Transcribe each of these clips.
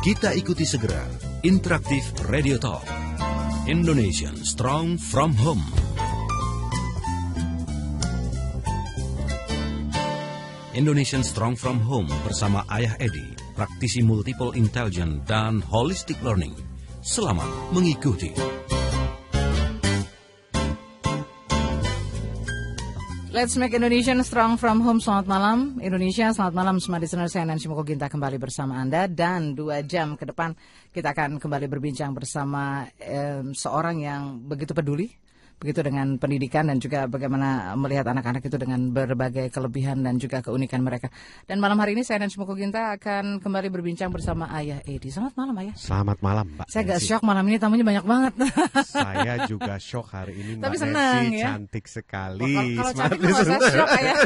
Kita ikuti segera Interaktif Radio Talk Indonesian Strong From Home Indonesian Strong From Home bersama Ayah Edi, praktisi multiple intelligence dan holistic learning. Selamat mengikuti. Let's make Indonesia strong from home. Selamat malam Indonesia, selamat malam semua listener saya Nancy Moko Ginta kembali bersama Anda dan dua jam ke depan kita akan kembali berbincang bersama eh, seorang yang begitu peduli begitu dengan pendidikan dan juga bagaimana melihat anak-anak itu dengan berbagai kelebihan dan juga keunikan mereka. Dan malam hari ini saya dan Semoko Ginta akan kembali berbincang bersama Ayah Edi. Selamat malam Ayah. Selamat malam Mbak. Saya agak shock malam ini tamunya banyak banget. saya juga shock hari ini Mbak Tapi senang, ya? cantik sekali. kalau, kalau cantik nggak usah shock Ayah.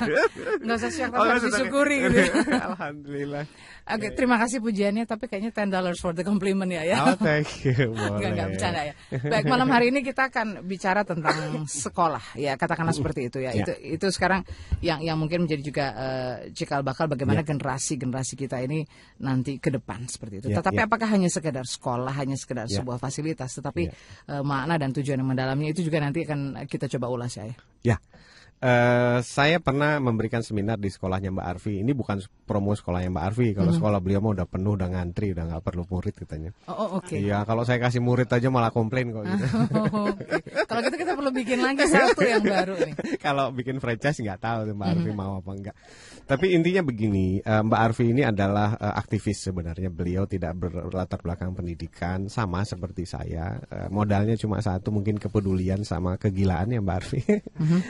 Nggak usah shock tapi oh, harus disyukuri gitu. Alhamdulillah. Oke, okay, terima kasih pujiannya tapi kayaknya ten dollars for the compliment ya ya. Oh, thank you. Boleh. Enggak, enggak bercanda ya. Baik, malam hari ini kita akan bicara tentang sekolah ya, katakanlah seperti itu ya. Yeah. Itu sekarang yang yang mungkin menjadi juga uh, cikal bakal bagaimana ya. generasi-generasi kita ini nanti ke depan seperti itu. Yeah, Tetapi yeah. apakah hanya sekedar sekolah, hanya sekedar yeah. sebuah fasilitas, tetapi yeah. Ya. uh, makna dan tujuan yang mendalamnya itu juga nanti akan kita coba ulas ya. Ya. Yeah. Uh, saya pernah memberikan seminar di sekolahnya Mbak Arfi. Ini bukan promo sekolahnya Mbak Arfi. Kalau hmm. sekolah beliau mau udah penuh, udah ngantri, udah nggak perlu murid katanya. Oh, oh oke. Okay. Iya, kalau saya kasih murid aja malah komplain kok. Gitu. Oh, okay. Kalau gitu kita perlu bikin lagi satu yang baru nih. kalau bikin franchise nggak tahu Mbak Arfi mhm. mau apa enggak. Tapi intinya begini, eh, Mbak Arfi ini adalah eh, aktivis sebenarnya. Beliau tidak berlatar belakang pendidikan, sama seperti saya. Eh, modalnya cuma satu, mungkin kepedulian sama kegilaan ya Mbak Arfi. Mm -hmm.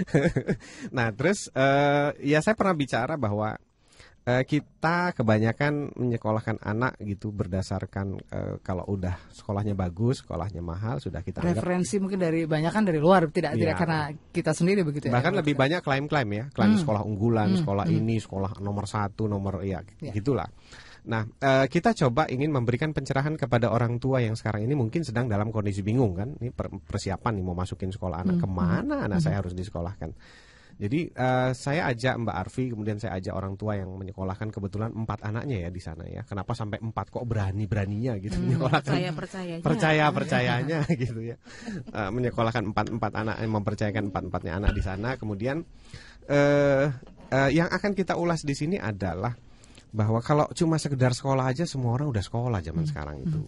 nah terus, ya saya pernah bicara bahwa Eh, kita kebanyakan menyekolahkan anak gitu berdasarkan eh, kalau udah sekolahnya bagus, sekolahnya mahal sudah kita referensi mungkin dari banyak kan dari luar tidak ya. tidak karena kita sendiri begitu ya, bahkan ya, lebih banyak klaim-klaim ya klaim hmm. sekolah unggulan, hmm. sekolah hmm. ini, sekolah nomor satu, nomor ya, ya. gitulah. Nah, eh, kita coba ingin memberikan pencerahan kepada orang tua yang sekarang ini mungkin sedang dalam kondisi bingung kan. Ini persiapan nih mau masukin sekolah anak hmm. kemana hmm. anak saya hmm. harus disekolahkan. Jadi uh, saya ajak Mbak Arfi, kemudian saya ajak orang tua yang menyekolahkan kebetulan empat anaknya ya di sana ya. Kenapa sampai empat kok berani beraninya gitu hmm, menyekolahkan? Percaya percayanya. Percaya percayanya gitu ya. Uh, menyekolahkan empat empat anak, eh, mempercayakan empat empatnya anak di sana. Kemudian uh, uh, yang akan kita ulas di sini adalah bahwa kalau cuma sekedar sekolah aja semua orang udah sekolah zaman hmm. sekarang hmm. itu.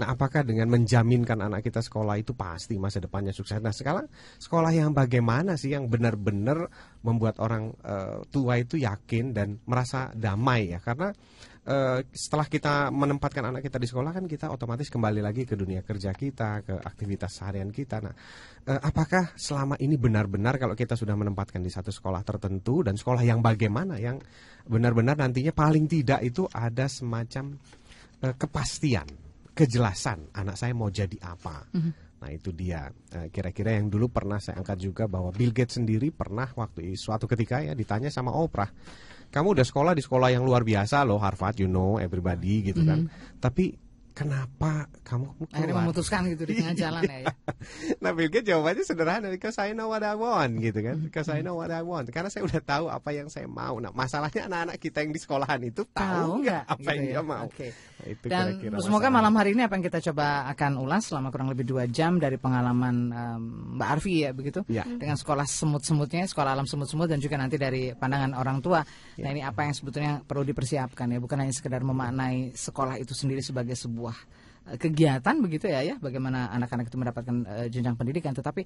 Nah, apakah dengan menjaminkan anak kita sekolah itu pasti masa depannya sukses? Nah, sekarang sekolah yang bagaimana sih yang benar-benar membuat orang uh, tua itu yakin dan merasa damai ya karena eh, setelah kita menempatkan anak kita di sekolah kan kita otomatis kembali lagi ke dunia kerja kita ke aktivitas seharian kita nah eh, apakah selama ini benar-benar kalau kita sudah menempatkan di satu sekolah tertentu dan sekolah yang bagaimana yang benar-benar nantinya paling tidak itu ada semacam kepastian kejelasan anak saya mau jadi apa mm -hmm Nah itu dia eh, kira-kira yang dulu pernah saya angkat juga bahwa Bill Gates sendiri pernah waktu suatu ketika ya ditanya sama Oprah, kamu udah sekolah di sekolah yang luar biasa loh Harvard, you know everybody gitu kan, mm -hmm. tapi kenapa kamu keluar? Akhirnya memutuskan gitu di tengah jalan ya. ya. Iya. nah Bill Gates jawabannya sederhana, because I know what I want gitu kan, hmm. because I know what I want. Karena saya udah tahu apa yang saya mau. Nah masalahnya anak-anak kita yang di sekolahan itu tahu nggak apa gitu yang ya. dia mau. Okay. Nah, itu Dan kira -kira semoga masalah. malam hari ini apa yang kita coba akan ulas selama kurang lebih dua jam dari pengalaman um, Mbak Arfi ya begitu, ya. dengan sekolah semut-semutnya, sekolah alam semut-semut dan juga nanti dari pandangan orang tua. Ya. Nah iya. ini apa yang sebetulnya perlu dipersiapkan ya, bukan hanya sekedar memaknai sekolah itu sendiri sebagai sebuah sebuah eh, kegiatan begitu ya ya bagaimana anak-anak itu mendapatkan uh, jenjang pendidikan tetapi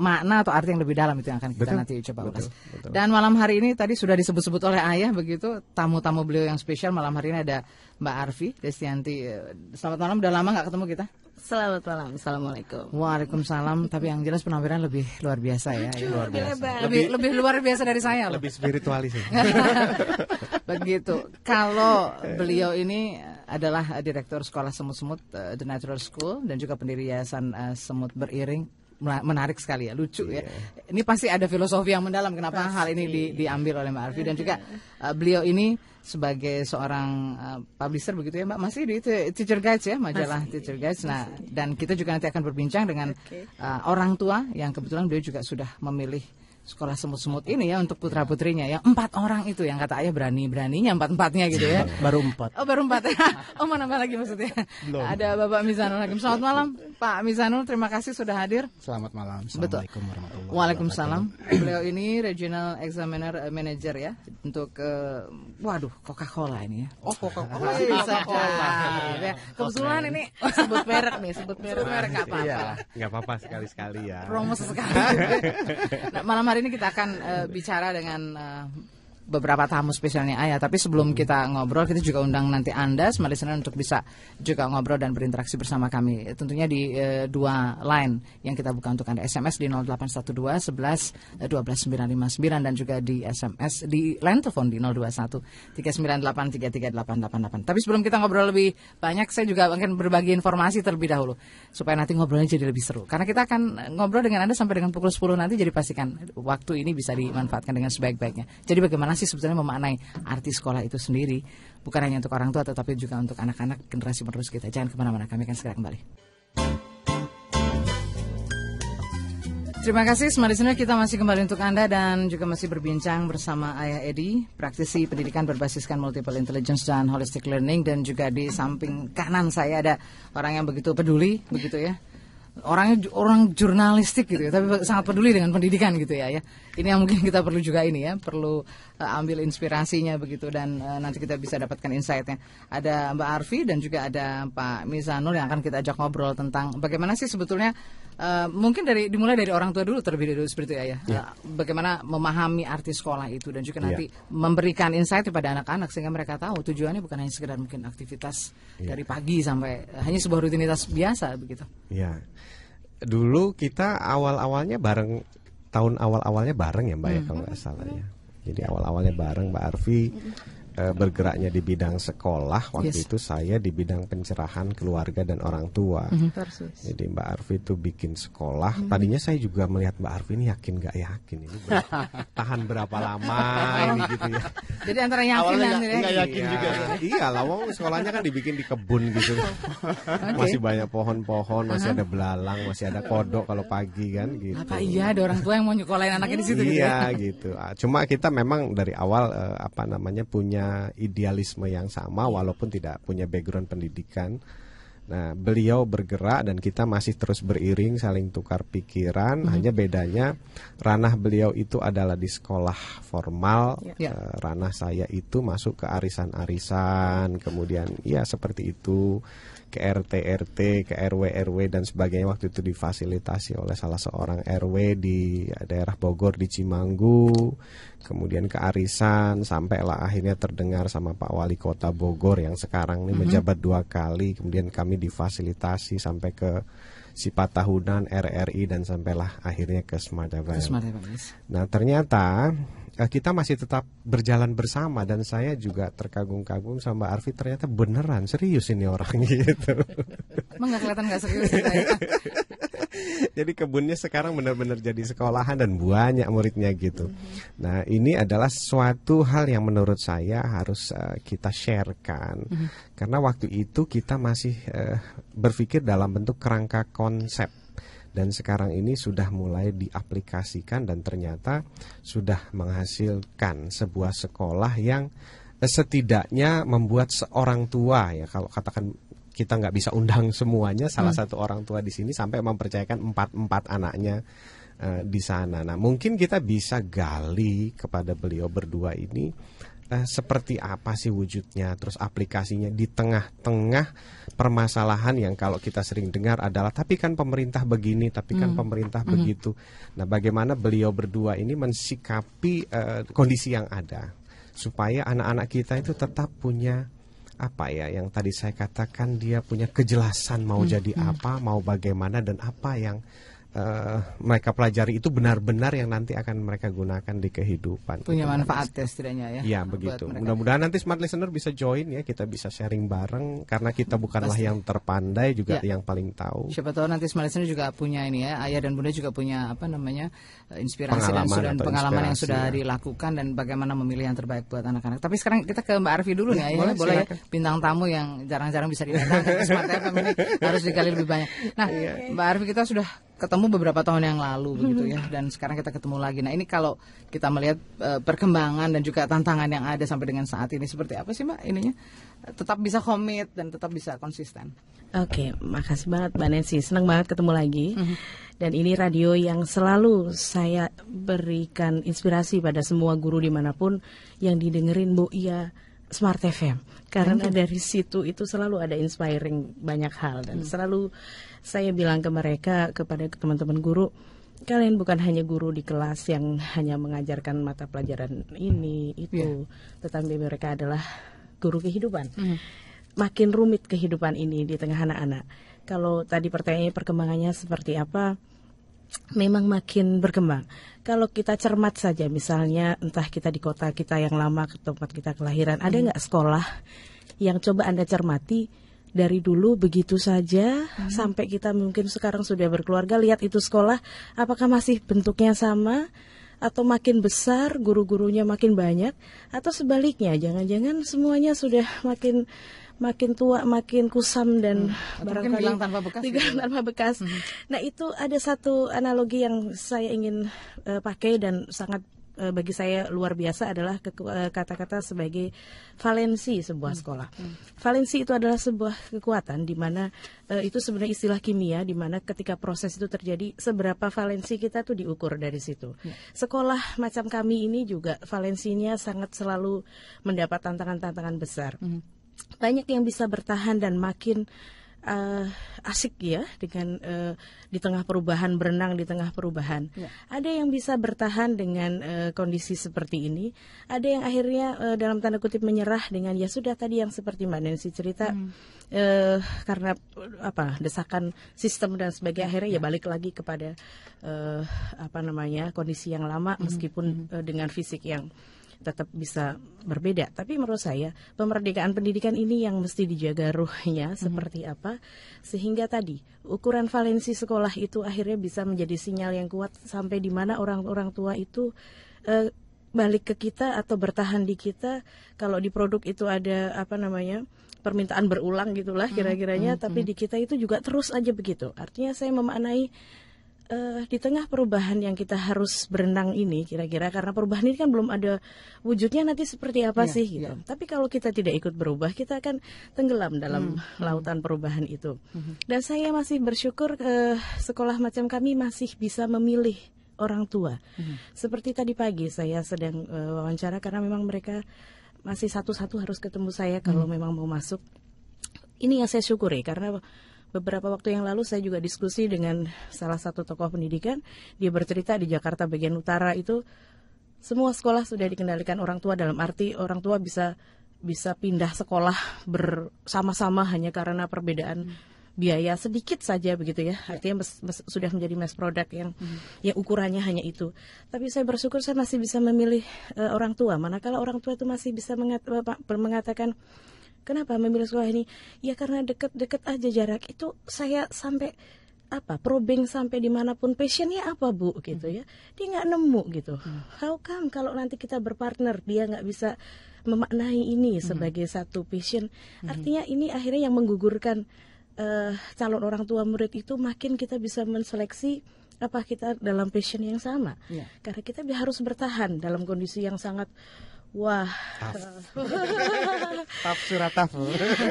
makna atau arti yang lebih dalam itu yang akan kita betul, nanti coba betul, Betul. Dan malam hari ini tadi sudah disebut-sebut oleh ayah begitu tamu-tamu beliau yang spesial malam hari ini ada Mbak Arfi Destianti. Eh, selamat malam, udah lama nggak ketemu kita? Selamat malam, assalamualaikum. Waalaikumsalam. Tapi yang jelas penampilan lebih luar biasa ya. Lucu, Luar biasa. Lebih, lebih lebih luar biasa dari saya. Lebih spiritualis. Ya. Begitu. Kalau beliau ini adalah direktur sekolah semut-semut uh, The Natural School dan juga pendiri yayasan uh, semut beriring menarik sekali ya, lucu ya. iya. ya. Ini pasti ada filosofi yang mendalam kenapa pasti. hal ini di, diambil oleh Mbak Arfi dan juga uh, beliau ini sebagai seorang uh, publisher begitu ya Mbak masih di Teacher Guides ya majalah masih. Teacher Guides. Nah, masih. dan kita juga nanti akan berbincang dengan okay. uh, eh, orang tua yang kebetulan beliau juga sudah memilih sekolah semut-semut ini ya untuk putra putrinya ya empat orang itu yang kata ayah berani beraninya empat empatnya gitu ya baru empat oh baru empat ya. oh mana mana lagi maksudnya Belum. ada bapak Mizanul Hakim selamat malam pak Mizanul terima kasih sudah hadir selamat malam Betul. Waalaikumsalam beliau ini regional examiner uh, manager ya untuk uh, waduh Coca Cola ini ya oh Coca Cola masih bisa ya. kebetulan okay. ini sebut merek nih sebut merek merek apa-apa iya. nggak apa-apa sekali sekali ya promo sekali nah, malam hari ini kita akan uh, bicara dengan uh, beberapa tamu spesialnya Ayah. Tapi sebelum hmm. kita ngobrol, kita juga undang nanti Anda, semalisan untuk bisa juga ngobrol dan berinteraksi bersama kami. Tentunya di e, dua line yang kita buka untuk Anda. SMS di 0812 11 12 959 dan juga di SMS di line telepon di 021 398 33888. Tapi sebelum kita ngobrol lebih banyak, saya juga akan berbagi informasi terlebih dahulu. Supaya nanti ngobrolnya jadi lebih seru. Karena kita akan ngobrol dengan Anda sampai dengan pukul 10 nanti, jadi pastikan waktu ini bisa dimanfaatkan dengan sebaik-baiknya. Jadi bagaimana sih sebetulnya memaknai arti sekolah itu sendiri bukan hanya untuk orang tua tetapi juga untuk anak-anak generasi penerus kita. Jangan kemana-mana, kami akan segera kembali. Terima kasih, semuanya Listener. Kita masih kembali untuk Anda dan juga masih berbincang bersama Ayah Edi, praktisi pendidikan berbasiskan multiple intelligence dan holistic learning. Dan juga di samping kanan saya ada orang yang begitu peduli, begitu ya. Orangnya orang jurnalistik gitu ya, tapi sangat peduli dengan pendidikan gitu ya. ya ini yang mungkin kita perlu juga ini ya perlu uh, ambil inspirasinya begitu dan uh, nanti kita bisa dapatkan insightnya ada Mbak Arfi dan juga ada Pak Mizanul yang akan kita ajak ngobrol tentang bagaimana sih sebetulnya uh, mungkin dari dimulai dari orang tua dulu terlebih dahulu seperti itu ya, ya. ya. bagaimana memahami arti sekolah itu dan juga ya. nanti ya. memberikan insight kepada anak-anak sehingga mereka tahu tujuannya bukan hanya sekedar mungkin aktivitas ya. dari pagi sampai uh, hanya sebuah rutinitas biasa begitu. Ya. Dulu kita awal-awalnya bareng tahun awal-awalnya bareng ya Mbak hmm. ya kalau hmm. nggak salah ya. Jadi awal-awalnya bareng Mbak Arfi. Hmm. Eh, bergeraknya di bidang sekolah waktu yes. itu saya di bidang pencerahan keluarga dan orang tua. Mm -hmm. Jadi Mbak Arfi itu bikin sekolah. Mm -hmm. Tadinya saya juga melihat Mbak Arfi ini yakin nggak yakin ini ber- tahan berapa lama ini gitu ya. Jadi antara yakin dan gak yakin iya, juga. Iya, ya. iya lama sekolahnya kan dibikin di kebun gitu. okay. Masih banyak pohon-pohon, masih ada belalang, masih ada kodok kalau pagi kan gitu. Apa iya ada orang tua yang mau nyekolahin anaknya di situ iya, gitu. Iya gitu. Ah, cuma kita memang dari awal eh, apa namanya punya idealisme yang sama walaupun tidak punya background pendidikan. Nah, beliau bergerak dan kita masih terus beriring saling tukar pikiran. Mm -hmm. Hanya bedanya ranah beliau itu adalah di sekolah formal, yeah. Ya. uh, ya. ranah saya itu masuk ke arisan-arisan, kemudian ya seperti itu ke RT RT ke RW RW dan sebagainya waktu itu difasilitasi oleh salah seorang RW di daerah Bogor di Cimanggu kemudian ke Arisan sampailah akhirnya terdengar sama Pak Wali Kota Bogor yang sekarang ini mm -hmm. menjabat dua kali kemudian kami difasilitasi sampai ke Sipat tahunan RRI dan sampailah akhirnya ke Smart Event. Nah ternyata Eh, kita masih tetap berjalan bersama dan saya juga terkagum-kagum sama Arfi ternyata beneran serius ini orang gitu. Emang gak kelihatan gak serius gitu ya? jadi kebunnya sekarang benar-benar jadi sekolahan dan banyak muridnya gitu. Mhm. Nah ini adalah suatu hal yang menurut saya harus uh, kita sharekan mhm. karena waktu itu kita masih uh, berpikir dalam bentuk kerangka konsep dan sekarang ini sudah mulai diaplikasikan dan ternyata sudah menghasilkan sebuah sekolah yang eh, setidaknya membuat seorang tua ya kalau katakan kita nggak bisa undang semuanya salah hmm. satu orang tua di sini sampai mempercayakan empat empat anaknya uh, di sana. Nah mungkin kita bisa gali kepada beliau berdua ini eh, seperti apa sih wujudnya, terus aplikasinya di tengah-tengah permasalahan yang kalau kita sering dengar adalah tapi kan pemerintah begini, tapi kan hmm. pemerintah hmm. begitu. Nah, bagaimana beliau berdua ini mensikapi eh, kondisi yang ada supaya anak-anak kita itu tetap punya apa ya yang tadi saya katakan dia punya kejelasan mau hmm. jadi hmm. apa, mau bagaimana dan apa yang Eh, mereka pelajari itu benar-benar yang nanti akan mereka gunakan di kehidupan. Punya manfaat ya setidaknya ya. Iya begitu. Mudah-mudahan nanti smart listener bisa join ya, kita bisa sharing bareng karena kita bukanlah Pasti. yang terpandai juga ya. yang paling tahu. Siapa tahu nanti smart listener juga punya ini ya, ayah dan bunda juga punya apa namanya eh, inspirasi pengalaman dan sudah pengalaman yang sudah ya. dilakukan dan bagaimana memilih yang terbaik buat anak-anak. Tapi sekarang kita ke Mbak Arfi dulu nih, iya, boleh, ya, boleh ya, bintang tamu yang jarang-jarang bisa didatangkan Smart FM harus dikali lebih banyak. Nah, iya. Mbak Arfi kita sudah ketemu beberapa tahun yang lalu hmm. begitu ya dan sekarang kita ketemu lagi. Nah, ini kalau kita melihat e, perkembangan dan juga tantangan yang ada sampai dengan saat ini seperti apa sih Mbak ininya? Tetap bisa komit dan tetap bisa konsisten. Oke, okay, makasih banget Mbak Nancy. Senang banget ketemu lagi. Mm-hmm. Dan ini radio yang selalu saya berikan inspirasi pada semua guru dimanapun yang didengerin Bu Ia ya, Smart FM. Karena dari situ itu selalu ada inspiring banyak hal dan mm. selalu saya bilang ke mereka kepada teman-teman guru kalian bukan hanya guru di kelas yang hanya mengajarkan mata pelajaran ini itu yeah. tetapi mereka adalah guru kehidupan mm. makin rumit kehidupan ini di tengah anak-anak kalau tadi pertanyaannya perkembangannya seperti apa memang makin berkembang. Kalau kita cermat saja, misalnya entah kita di kota kita yang lama ke tempat kita kelahiran, mm. ada hmm. nggak sekolah yang coba anda cermati dari dulu begitu saja hmm. sampai kita mungkin sekarang sudah berkeluarga lihat itu sekolah apakah masih bentuknya sama atau makin besar guru-gurunya makin banyak atau sebaliknya jangan-jangan semuanya sudah makin makin tua makin kusam dan hmm. barangkali hilang tanpa bekas gitu. tanpa bekas hmm. nah itu ada satu analogi yang saya ingin uh, pakai dan sangat uh, bagi saya luar biasa adalah eh, kata-kata sebagai valensi sebuah hmm. sekolah. Hmm. Valensi itu adalah sebuah kekuatan di mana uh, itu sebenarnya istilah kimia di mana ketika proses itu terjadi seberapa valensi kita tuh diukur dari situ. Hmm. Sekolah macam kami ini juga valensinya sangat selalu mendapat tantangan-tantangan besar. Hmm. Banyak yang bisa bertahan dan makin uh, asik ya dengan uh, di tengah perubahan berenang di tengah perubahan. Ya. Ada yang bisa bertahan dengan uh, kondisi seperti ini, ada yang akhirnya uh, dalam tanda kutip menyerah dengan ya sudah tadi yang seperti Mbak Nancy cerita hmm. uh, karena apa desakan sistem dan sebagai ya. akhirnya ya. ya balik lagi kepada uh, apa namanya kondisi yang lama hmm. meskipun hmm. Uh, dengan fisik yang tetap bisa berbeda. Tapi menurut saya pemerdekaan pendidikan ini yang mesti dijaga ruhnya -hmm. seperti apa sehingga tadi ukuran valensi sekolah itu akhirnya bisa menjadi sinyal yang kuat sampai di mana orang-orang tua itu eh, balik ke kita atau bertahan di kita kalau di produk itu ada apa namanya permintaan berulang gitulah mhm, kira-kiranya hmm, hmm, tapi hmm. di kita itu juga terus aja begitu artinya saya memaknai uh, di tengah perubahan yang kita harus berenang ini kira-kira karena perubahan ini kan belum ada wujudnya nanti seperti apa yeah, sih iya. gitu. Yeah. Tapi kalau kita tidak ikut berubah, kita akan tenggelam dalam mm, lautan perubahan itu. Mm -hmm. Dan saya masih bersyukur uh, sekolah macam kami masih bisa memilih orang tua. Mm -hmm. Seperti tadi pagi saya sedang uh, wawancara karena memang mereka masih satu-satu harus ketemu saya kalau mm -hmm. memang mau masuk. Ini yang saya syukuri karena beberapa waktu yang lalu saya juga diskusi dengan salah satu tokoh pendidikan. Dia bercerita di Jakarta bagian utara itu semua sekolah sudah dikendalikan orang tua dalam arti orang tua bisa bisa pindah sekolah bersama-sama hanya karena perbedaan hmm. biaya sedikit saja begitu ya. ya. Artinya mes, mes, sudah menjadi mass product yang hmm. yang ukurannya hanya itu. Tapi saya bersyukur saya masih bisa memilih uh, orang tua. Manakala orang tua itu masih bisa mengat, mengatakan Kenapa memilih sekolah ini? Ya karena deket-deket aja jarak itu saya sampai apa probing sampai dimanapun passionnya apa bu gitu ya dia nggak nemu gitu hmm. how come kalau nanti kita berpartner dia nggak bisa memaknai ini sebagai satu passion artinya ini akhirnya yang menggugurkan uh, calon orang tua murid itu makin kita bisa menseleksi apa kita dalam passion yang sama yeah. karena kita harus bertahan dalam kondisi yang sangat Wah, taf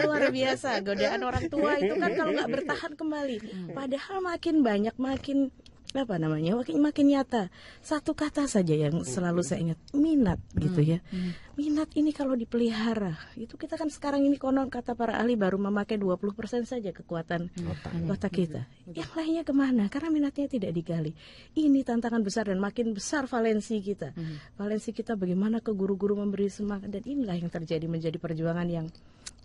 luar biasa godaan orang tua itu kan kalau nggak bertahan kembali. Hmm. Padahal makin banyak makin apa namanya makin makin nyata satu kata saja yang selalu saya ingat minat gitu hmm, ya hmm. minat ini kalau dipelihara itu kita kan sekarang ini konon kata para ahli baru memakai 20% saja kekuatan hmm. otak kita yang lainnya kemana karena minatnya tidak digali ini tantangan besar dan makin besar valensi kita valensi kita bagaimana ke guru-guru memberi semangat dan inilah yang terjadi menjadi perjuangan yang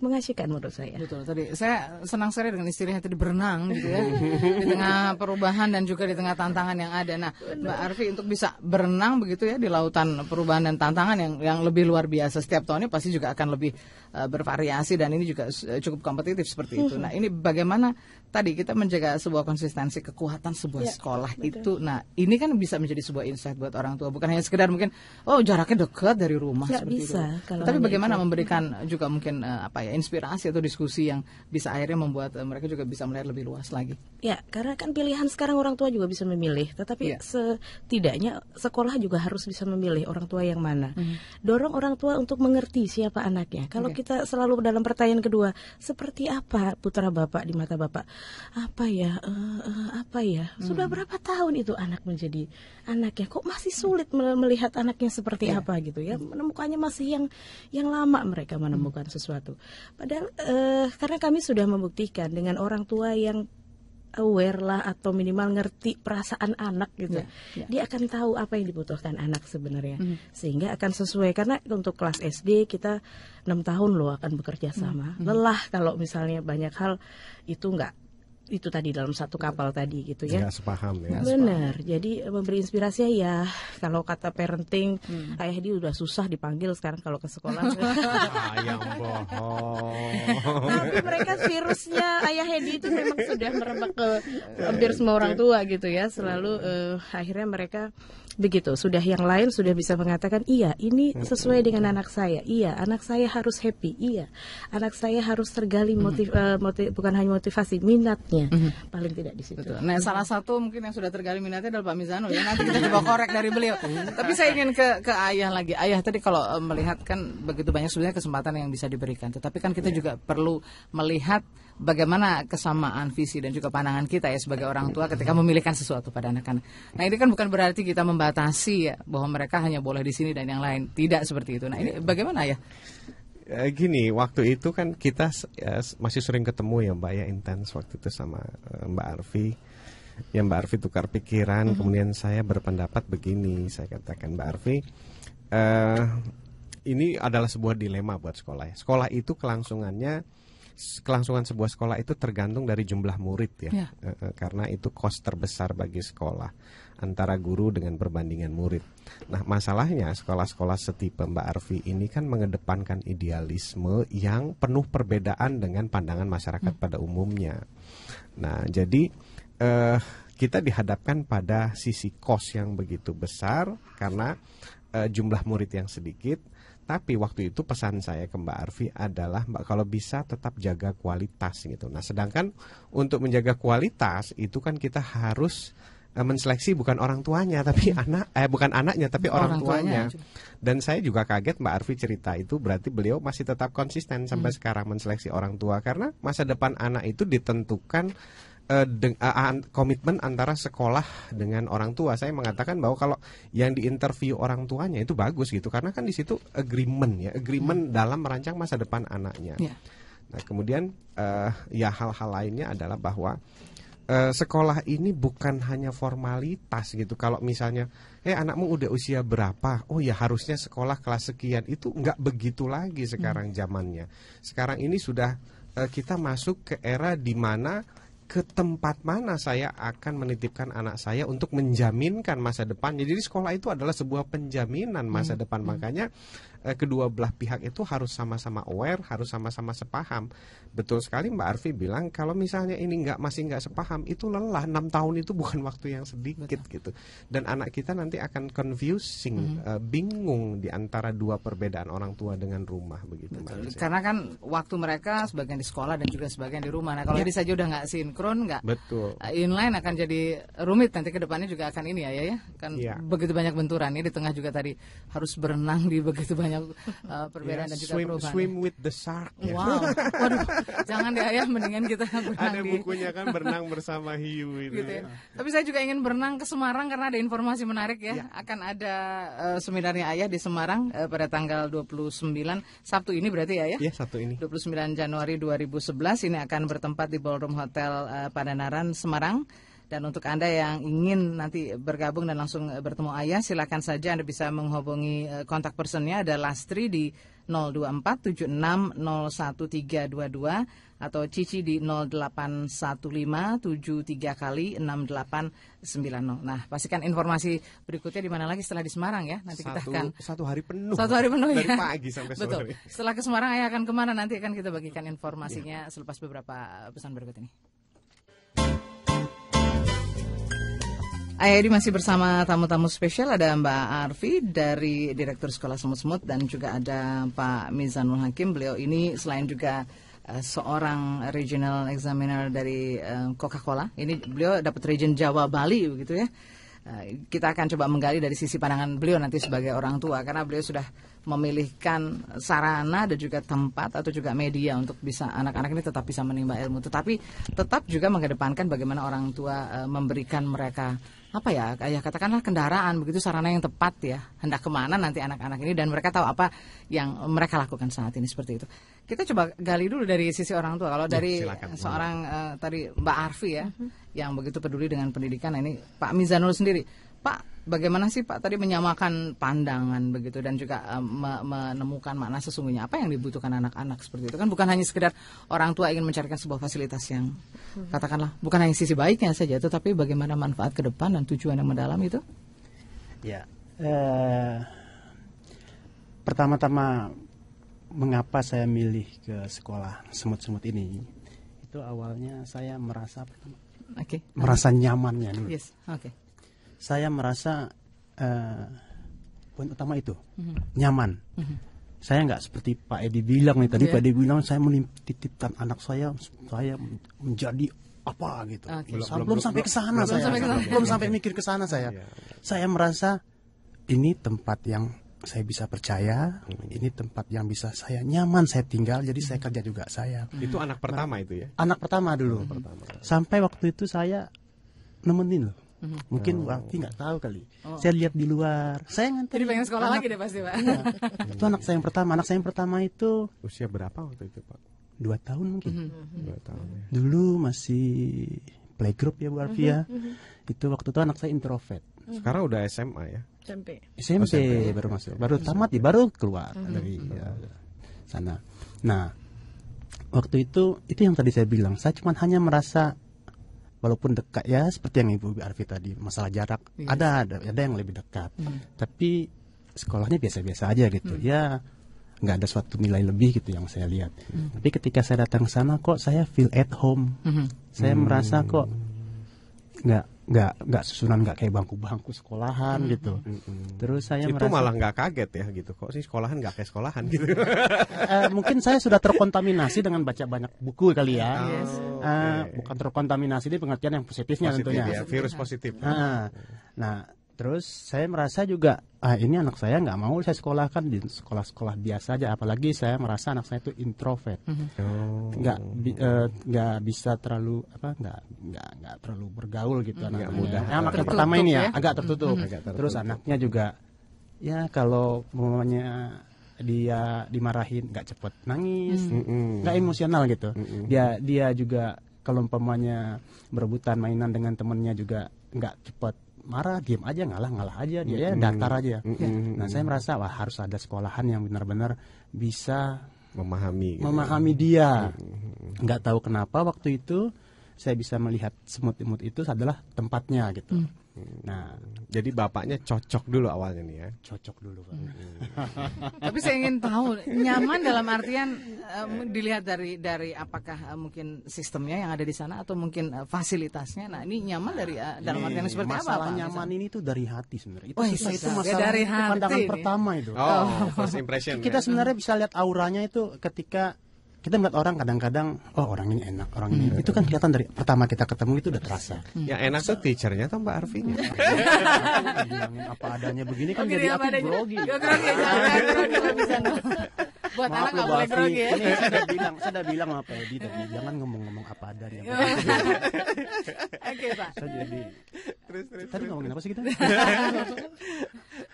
mengasihkan menurut saya. Betul tadi. Saya senang sekali dengan istilahnya tadi berenang gitu ya. di tengah perubahan dan juga di tengah tantangan yang ada. Nah, Benar. Mbak Arfi untuk bisa berenang begitu ya di lautan perubahan dan tantangan yang yang lebih luar biasa setiap tahunnya pasti juga akan lebih uh, bervariasi dan ini juga eh, cukup kompetitif seperti itu. Hmm. Nah, ini bagaimana tadi kita menjaga sebuah konsistensi kekuatan sebuah ya, sekolah betul. itu. Nah, ini kan bisa menjadi sebuah insight buat orang tua, bukan hanya sekedar mungkin oh jaraknya dekat dari rumah tidak seperti bisa, itu. Tapi bagaimana itu. memberikan juga mungkin eh, apa ya inspirasi atau diskusi yang bisa akhirnya membuat eh, mereka juga bisa melihat lebih luas lagi. Ya, karena kan pilihan sekarang orang tua juga bisa memilih, tetapi ya. setidaknya sekolah juga harus bisa memilih orang tua yang mana. Hmm. Dorong orang tua untuk mengerti siapa anaknya. Kalau okay. kita selalu dalam pertanyaan kedua, seperti apa putra Bapak di mata Bapak? apa ya uh, uh, apa ya hmm. sudah berapa tahun itu anak menjadi anak ya kok masih sulit melihat anaknya seperti yeah. apa gitu ya menemukannya masih yang yang lama mereka menemukan hmm. sesuatu padahal uh, karena kami sudah membuktikan dengan orang tua yang aware lah atau minimal ngerti perasaan anak gitu. Yeah, yeah. Dia akan tahu apa yang dibutuhkan anak sebenarnya. Mm. Sehingga akan sesuai karena untuk kelas SD kita enam tahun loh akan bekerja sama. Mm. Lelah kalau misalnya banyak hal itu nggak itu tadi dalam satu kapal tadi gitu ya. Enggak sepaham ya. Benar. Jadi eh, memberi inspirasi ya. Kalau kata parenting, hmm. ayah dia udah susah dipanggil sekarang kalau ke sekolah. Ayang bohong. Tapi mereka virusnya ayah Hedi itu memang sudah merebak ke hampir semua orang tua gitu ya. Selalu uh, akhirnya mereka begitu. Sudah yang lain sudah bisa mengatakan iya, ini hmm, sesuai hmm, dengan hmm. anak saya. Iya, anak saya harus happy. Iya, anak saya harus tergali motiv, uh, motiv bukan hanya motivasi, minatnya paling tidak di situ. Betul. Nah, salah satu mungkin yang sudah tergali minatnya adalah Pak Mizano ya. Nanti kita coba korek dari beliau. Iya. Tapi saya ingin ke ke ayah lagi. Ayah tadi kalau eh, melihat kan begitu banyak sebenarnya kesempatan yang bisa diberikan, tetapi kan kita iya. juga perlu melihat bagaimana kesamaan visi dan juga pandangan kita ya sebagai orang tua ketika memilihkan sesuatu pada anak-anak. Nah ini kan bukan berarti kita membatasi ya bahwa mereka hanya boleh di sini dan yang lain tidak seperti itu. Nah ini iya. bagaimana ya? Eh, gini, waktu itu kan kita ya, masih sering ketemu ya Mbak ya intens waktu itu sama eh, Mbak Arfi ya Mbak Arfi tukar pikiran, mm -hmm. kemudian saya berpendapat begini, saya katakan Mbak Arfi, uh, ini adalah sebuah dilema buat sekolah. Ya. Sekolah itu kelangsungannya kelangsungan sebuah sekolah itu tergantung dari jumlah murid ya, ya. E, karena itu kos terbesar bagi sekolah antara guru dengan perbandingan murid. Nah masalahnya sekolah-sekolah setipe Mbak Arfi ini kan mengedepankan idealisme yang penuh perbedaan dengan pandangan masyarakat hmm. pada umumnya. Nah jadi e, kita dihadapkan pada sisi kos yang begitu besar karena e, jumlah murid yang sedikit tapi waktu itu pesan saya ke Mbak Arfi adalah Mbak kalau bisa tetap jaga kualitas gitu. Nah, sedangkan untuk menjaga kualitas itu kan kita harus eh, menseleksi bukan orang tuanya tapi hmm. anak eh bukan anaknya tapi orang, orang tuanya. tuanya. Dan saya juga kaget Mbak Arfi cerita itu berarti beliau masih tetap konsisten sampai hmm. sekarang menseleksi orang tua karena masa depan anak itu ditentukan uh, uh, komitmen antara sekolah dengan orang tua. Saya mengatakan bahwa kalau yang diinterview orang tuanya itu bagus gitu karena kan di situ agreement ya, agreement hmm. dalam merancang masa depan anaknya. Yeah. Nah, kemudian uh, ya hal-hal lainnya adalah bahwa uh, sekolah ini bukan hanya formalitas gitu. Kalau misalnya, eh anakmu udah usia berapa? Oh ya harusnya sekolah kelas sekian itu nggak begitu lagi sekarang hmm. zamannya. Sekarang ini sudah kita masuk ke era di mana ke tempat mana saya akan menitipkan anak saya untuk menjaminkan masa depan. Jadi sekolah itu adalah sebuah penjaminan masa hmm. depan. Hmm. Makanya eh, kedua belah pihak itu harus sama-sama aware, harus sama-sama sepaham. Betul sekali Mbak Arfi bilang kalau misalnya ini nggak masih nggak sepaham itu lelah. Enam tahun itu bukan waktu yang sedikit Betul. gitu. Dan anak kita nanti akan confusing, mm -hmm. uh, bingung di antara dua perbedaan orang tua dengan rumah begitu. Betul. Karena kan waktu mereka sebagian di sekolah dan juga sebagian di rumah. Nah kalau ya. tadi saja udah nggak sinkron, nggak Betul. Uh, inline akan jadi rumit nanti kedepannya juga akan ini ya ya, ya. kan ya. begitu banyak benturan ini di tengah juga tadi harus berenang di begitu banyak banyak uh, perbedaan yeah, dan juga swim, perubahan. Swim with the shark. Ya. Wow, waduh, jangan deh ayah ya, mendingan kita berenang. Ada di... bukunya kan berenang bersama hiu itu. Gitu ya. Tapi saya juga ingin berenang ke Semarang karena ada informasi menarik ya. Yeah. Akan ada uh, seminarnya ayah di Semarang uh, pada tanggal 29 Sabtu ini berarti ya ya? Iya Sabtu ini. 29 Januari 2011 ini akan bertempat di Ballroom Hotel uh, Padanaran Semarang. Dan untuk Anda yang ingin nanti bergabung dan langsung eh, bertemu Ayah, silakan saja Anda bisa menghubungi eh, kontak personnya ada Lastri di 02476013222 atau Cici di 081573 kali 6890. Nah, pastikan informasi berikutnya di mana lagi setelah di Semarang ya. Nanti satu, kita akan satu hari penuh. Satu hari penuh dari ya. pagi sampai sore. Betul. Setelah ke Semarang ayah akan kemana nanti akan kita bagikan informasinya ya. selepas beberapa pesan berikut ini. Ayadi masih bersama tamu-tamu spesial ada Mbak Arfi dari Direktur Sekolah Semut-Semut dan juga ada Pak Mizanul Hakim. Beliau ini selain juga uh, seorang regional examiner dari uh, Coca-Cola. Ini beliau dapat region Jawa Bali begitu ya. Eh, kita akan coba menggali dari sisi pandangan beliau nanti sebagai orang tua karena beliau sudah memilihkan sarana dan juga tempat atau juga media untuk bisa anak-anak ini tetap bisa menimba ilmu tetapi tetap juga mengedepankan bagaimana orang tua memberikan mereka apa ya ya katakanlah kendaraan begitu sarana yang tepat ya hendak kemana nanti anak-anak ini dan mereka tahu apa yang mereka lakukan saat ini seperti itu kita coba gali dulu dari sisi orang tua kalau ya, dari silakan. seorang uh, tadi Mbak Arfi ya uh mhm. -huh. yang begitu peduli dengan pendidikan ini Pak Mizanul sendiri Pak, bagaimana sih Pak tadi menyamakan pandangan begitu dan juga um, menemukan makna sesungguhnya apa yang dibutuhkan anak-anak seperti itu kan bukan hanya sekedar orang tua ingin mencarikan sebuah fasilitas yang hmm. katakanlah bukan hanya sisi baiknya saja tetapi bagaimana manfaat ke depan dan tujuan yang mendalam itu? Ya. Eh, pertama-tama mengapa saya milih ke sekolah semut-semut ini itu awalnya saya merasa okay. merasa nyamannya dulu. Yes. Okay saya merasa uh, poin utama itu mm-hmm. nyaman. Mm-hmm. Saya nggak seperti Pak Edi bilang nih tadi yeah. Pak Edi bilang saya menitipkan anak saya saya menjadi apa gitu. Okay. Belum, belum, sampai ke sana saya. belum sampai, belum sampai mikir ke sana saya. Yeah. Iya. Saya merasa ini tempat yang saya bisa percaya, hmm. ini tempat yang bisa saya nyaman saya tinggal, jadi saya hmm. kerja juga saya. Hmm. Itu anak pertama itu ya? Anak pertama dulu. Hmm. Sampai waktu itu saya nemenin loh. Mm-hmm. Mungkin oh. Alfi nggak tahu kali. Oh. Saya lihat di luar. Saya nganter. Jadi pengen sekolah anak, lagi deh pasti pak. Ya, itu anak saya yang pertama. Anak saya yang pertama itu usia berapa waktu itu pak? Dua tahun mungkin. Mm-hmm. Mm-hmm. Dua tahun. Ya. Dulu masih playgroup ya Bu Arfia. Itu waktu itu anak saya introvert. Sekarang udah SMA ya? SMP. SMP, oh, SMP ya. baru masuk. Baru tamat ya, baru keluar dari ya, sana. Nah, waktu itu itu yang tadi saya bilang. Saya cuma hanya merasa walaupun dekat ya seperti yang Ibu Arfi tadi masalah jarak yes. Iya. ada ada ada yang lebih dekat hmm. tapi sekolahnya biasa-biasa aja gitu hmm. ya nggak ada suatu nilai lebih gitu yang saya lihat hmm. tapi ketika saya datang sana kok saya feel at home hmm. saya hmm. merasa kok nggak nggak nggak susunan nggak kayak bangku-bangku sekolahan hmm. gitu. Hmm. Terus saya itu merasa, malah nggak kaget ya gitu. Kok sih sekolahan nggak kayak sekolahan gitu? uh, mungkin saya sudah terkontaminasi dengan baca banyak buku kali ya. Oh, yes. uh, eh, okay. Bukan terkontaminasi di pengertian yang positifnya positif, tentunya. Ya, virus positif. Uh, nah Terus saya merasa juga ah ini anak saya nggak mau saya sekolahkan di sekolah-sekolah biasa aja apalagi saya merasa anak saya itu introvert nggak mhm. oh. nggak bi, uh, bisa terlalu apa nggak nggak nggak terlalu bergaul gitu mm -hmm. anak muda yang anak pertama ini ya, ya agak tertutup mm -hmm. agak tertutup. terus anaknya juga ya kalau mamanya dia dimarahin nggak cepet nangis mhm. Mhm. nggak mm -hmm. emosional gitu mm -hmm. dia dia juga kalau umpamanya berebutan mainan dengan temennya juga nggak cepet marah game aja ngalah ngalah aja dia mm-hmm. datar aja mm-hmm. nah saya merasa wah harus ada sekolahan yang benar-benar bisa memahami gitu. Ya. memahami dia mm-hmm. nggak tahu kenapa waktu itu saya bisa melihat semut-semut itu adalah tempatnya gitu mm. Nah, jadi bapaknya cocok dulu awalnya nih ya. Cocok dulu, Pak. Hmm. Tapi saya ingin tahu nyaman dalam artian um, dilihat dari dari apakah uh, mungkin sistemnya yang ada di sana atau mungkin uh, fasilitasnya. Nah, ini nyaman dari uh, dalam artian ini, seperti masalah apa? Masalah nyaman ini tuh dari hati sebenarnya. Itu oh, iya, itu iya. masalah ya dari hati pandangan ini. pertama itu. Oh, oh, first impression. Kita ya? sebenarnya bisa lihat auranya itu ketika kita melihat orang kadang-kadang oh orang ini enak orang ini hmm. itu kan kelihatan dari pertama kita ketemu itu udah terasa hmm. yang enak tuh teachernya atau mbak Arvinya iya. apa adanya begini kan jadi aku grogi buat apa anak ya, nggak boleh grogi ya. Ini saya bilang, saya udah bilang sama Pak Edi tadi jangan ngomong-ngomong apa adanya. Oh. Oke Pak. Saya jadi. Terus terus. Tadi ngomongin apa sih kita?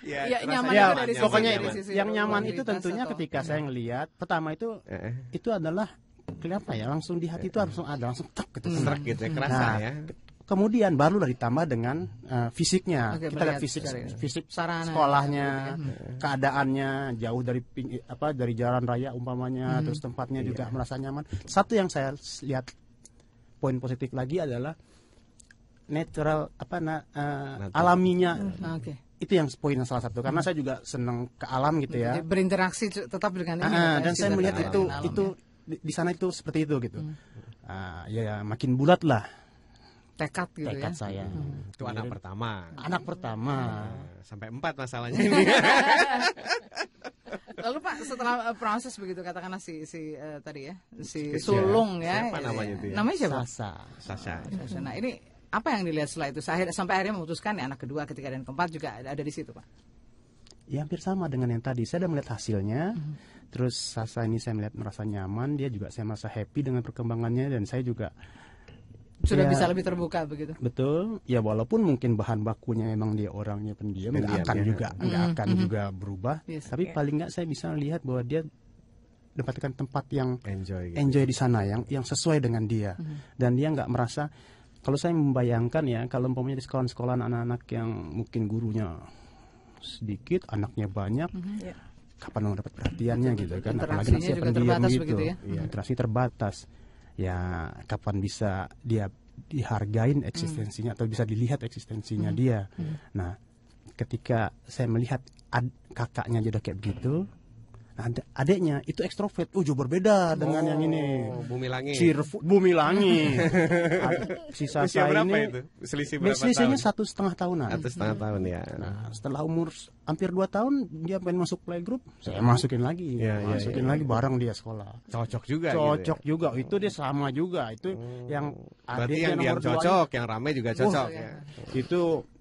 ya, nyaman ya, dari pokoknya dari sisi yang nyaman itu tentunya ketika saya ngelihat pertama itu eh, eh. itu adalah kelihatan ya langsung di hati itu langsung ada langsung tak gitu serak gitu ya kerasa nah, ya kemudian barulah ditambah dengan uh, fisiknya Oke, kita lihat fisik fisik sarana, sekolahnya ya. keadaannya jauh dari apa dari jalan raya umpamanya hmm. terus tempatnya iya. juga merasa nyaman satu yang saya lihat poin positif lagi adalah natural apa na, uh, natural. alaminya hmm, okay. itu yang poin yang salah satu karena hmm. saya juga senang ke alam gitu ya berinteraksi tetap dengan ini ah, ya, ah dan saya melihat itu alam, itu ya. di, di sana itu seperti itu gitu hmm. uh, ya makin bulat lah tekad gitu tekad ya. saya. Hmm. hmm. Itu Kemudian, anak pertama. Anak pertama. hmm. sampai empat masalahnya ini. Lalu Pak setelah eh, proses begitu katakanlah si si uh, tadi ya si iya. sulung ya. Siapa namanya itu? Ya? Namanya siapa? Sasa. Sasa. Sasa. Nah ini apa yang dilihat setelah itu? sampai akhirnya memutuskan ya, anak kedua, ketiga dan keempat juga ada di situ Pak. Ya hampir sama dengan yang tadi. Saya sudah melihat hasilnya. -hmm. Terus Sasa ini saya melihat merasa nyaman, dia juga saya merasa happy dengan perkembangannya dan saya juga sudah ya, bisa lebih terbuka begitu. Betul. Ya walaupun mungkin bahan bakunya emang dia orangnya pendiam, nggak akan ya. juga nggak mm -hmm. akan mm -hmm. juga berubah. Yes, Tapi okay. paling nggak saya bisa lihat bahwa dia dapatkan tempat yang enjoy, gitu. enjoy di sana yang yang sesuai dengan dia mm -hmm. dan dia nggak merasa kalau saya membayangkan ya kalau umpamanya di sekolah-sekolah anak-anak yang mungkin gurunya sedikit anaknya banyak mm -hmm. yeah. kapan mau dapat perhatiannya gitu kan apalagi anak saya pendiam gitu, ya. ya? interaksi terbatas ya kapan bisa dia dihargain eksistensinya hmm. atau bisa dilihat eksistensinya hmm. dia. Hmm. Nah, ketika saya melihat ad, kakaknya jadi kayak begitu, Nah, adiknya itu ekstrovert, oh jauh berbeda dengan oh, yang ini. Bumi langit. Si bumi langit. sisa Sasa Usia berapa ini, itu? Selisih berapa Selisihnya tahun? satu setengah tahunan. Satu setengah tahun ya. Nah, setelah umur hampir dua tahun dia pengen masuk playgroup, saya iya. masukin lagi, ya, masukin ya, ya, lagi iya. bareng dia sekolah. Cocok juga. Gitu ya. Cocok gitu juga, itu dia sama juga, itu hmm. yang Berarti yang dia cocok, yang ramai juga cocok. Oh, ya. Itu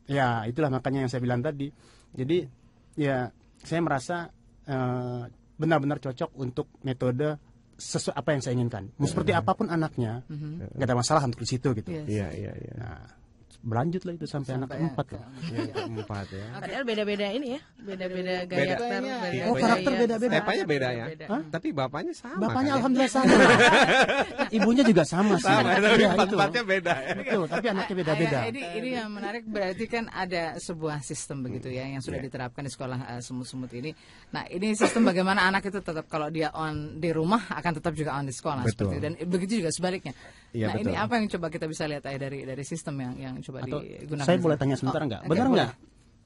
ya itulah makanya yang saya bilang tadi. Jadi ya saya merasa uh, benar-benar cocok untuk metode sesuai apa yang saya inginkan. Mau seperti hmm. apapun anaknya, hmm. nggak mm -hmm. ada masalah untuk di situ gitu. Iya, yes. iya, iya. iya. Nah, berlanjut lah itu sampai, sampai anak keempat ya. keempat ya. Padahal beda-beda ini ya, beda-beda gaya beda. karakter. Beda. Oh karakter beda-beda. Bapaknya beda ya. Beda. Tapi bapaknya sama. Bapaknya kan? alhamdulillah sama. Ibunya juga sama sih. Sama, tapi ya, itu beda ya. Betul, tapi anaknya beda-beda. Ini ini yang menarik berarti kan ada sebuah sistem begitu ya yang sudah iya. diterapkan di sekolah eh, semut-semut ini. Nah, ini sistem bagaimana anak itu tetap kalau dia on di rumah akan tetap juga on di sekolah Betul. seperti dan begitu juga sebaliknya. Ya, nah betul. ini apa yang coba kita bisa lihat ya dari dari sistem yang yang coba Atau digunakan? Saya boleh tanya sebentar oh, nggak? Okay, Benar nggak?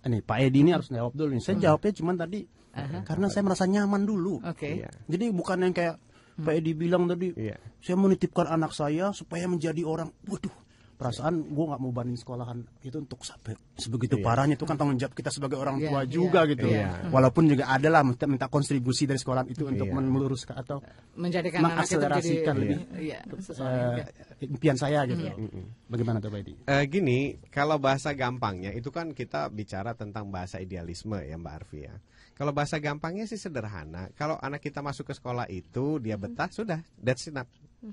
Nih Pak Edi ini harus jawab dulu nih. Saya hmm. jawabnya cuma tadi uh-huh. karena saya merasa nyaman dulu. Oke. Okay. Iya. Yeah. Jadi bukan yang kayak hmm. Pak Edi bilang tadi. Yeah. Saya menitipkan anak saya supaya menjadi orang. Waduh perasaan gue nggak mau banding sekolahan itu untuk sampai sebegitu yeah. parahnya itu kan tanggung jawab kita sebagai orang iya, tua yeah, juga yeah, gitu yeah. walaupun juga ada lah minta, minta kontribusi dari sekolah itu yeah. untuk meluruskan atau menjadikan mengakselerasikan lebih yeah. Iya, uh, impian saya gitu yeah. bagaimana tuh Baidi? Uh, eh, gini kalau bahasa gampangnya itu kan kita bicara tentang bahasa idealisme ya Mbak Arfi ya kalau bahasa gampangnya sih sederhana kalau anak kita masuk ke sekolah itu dia betah mm sudah that's enough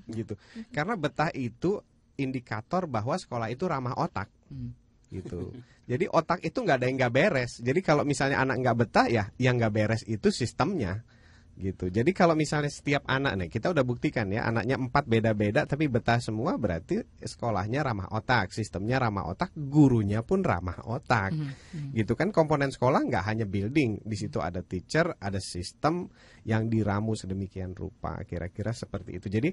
gitu. Karena betah itu indikator bahwa sekolah itu ramah otak. Hmm gitu. Jadi otak itu nggak ada yang nggak beres. Jadi kalau misalnya anak nggak betah ya, yang nggak beres itu sistemnya gitu. Jadi kalau misalnya setiap anak nih kita udah buktikan ya anaknya empat beda-beda tapi betah semua berarti sekolahnya ramah otak, sistemnya ramah otak, gurunya pun ramah otak, mm-hmm. gitu kan komponen sekolah nggak hanya building, di situ ada teacher, ada sistem yang diramu sedemikian rupa kira-kira seperti itu. Jadi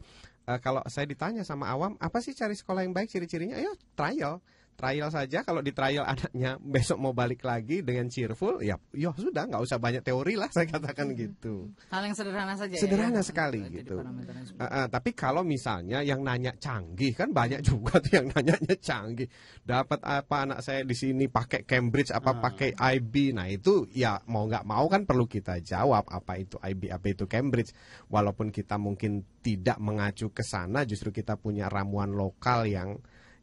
eh, kalau saya ditanya sama awam apa sih cari sekolah yang baik ciri-cirinya, ayo trial trial saja kalau di trial anaknya besok mau balik lagi dengan cheerful ya ya sudah nggak usah banyak teori lah saya katakan hmm. gitu hal yang sederhana saja ya, sederhana ya, sekali Jadi gitu uh, uh, tapi kalau misalnya yang nanya canggih kan banyak juga tuh yang nanyanya canggih dapat apa anak saya di sini pakai Cambridge apa uh. pakai IB nah itu ya mau nggak mau kan perlu kita jawab apa itu IB apa itu Cambridge walaupun kita mungkin tidak mengacu ke sana justru kita punya ramuan lokal yang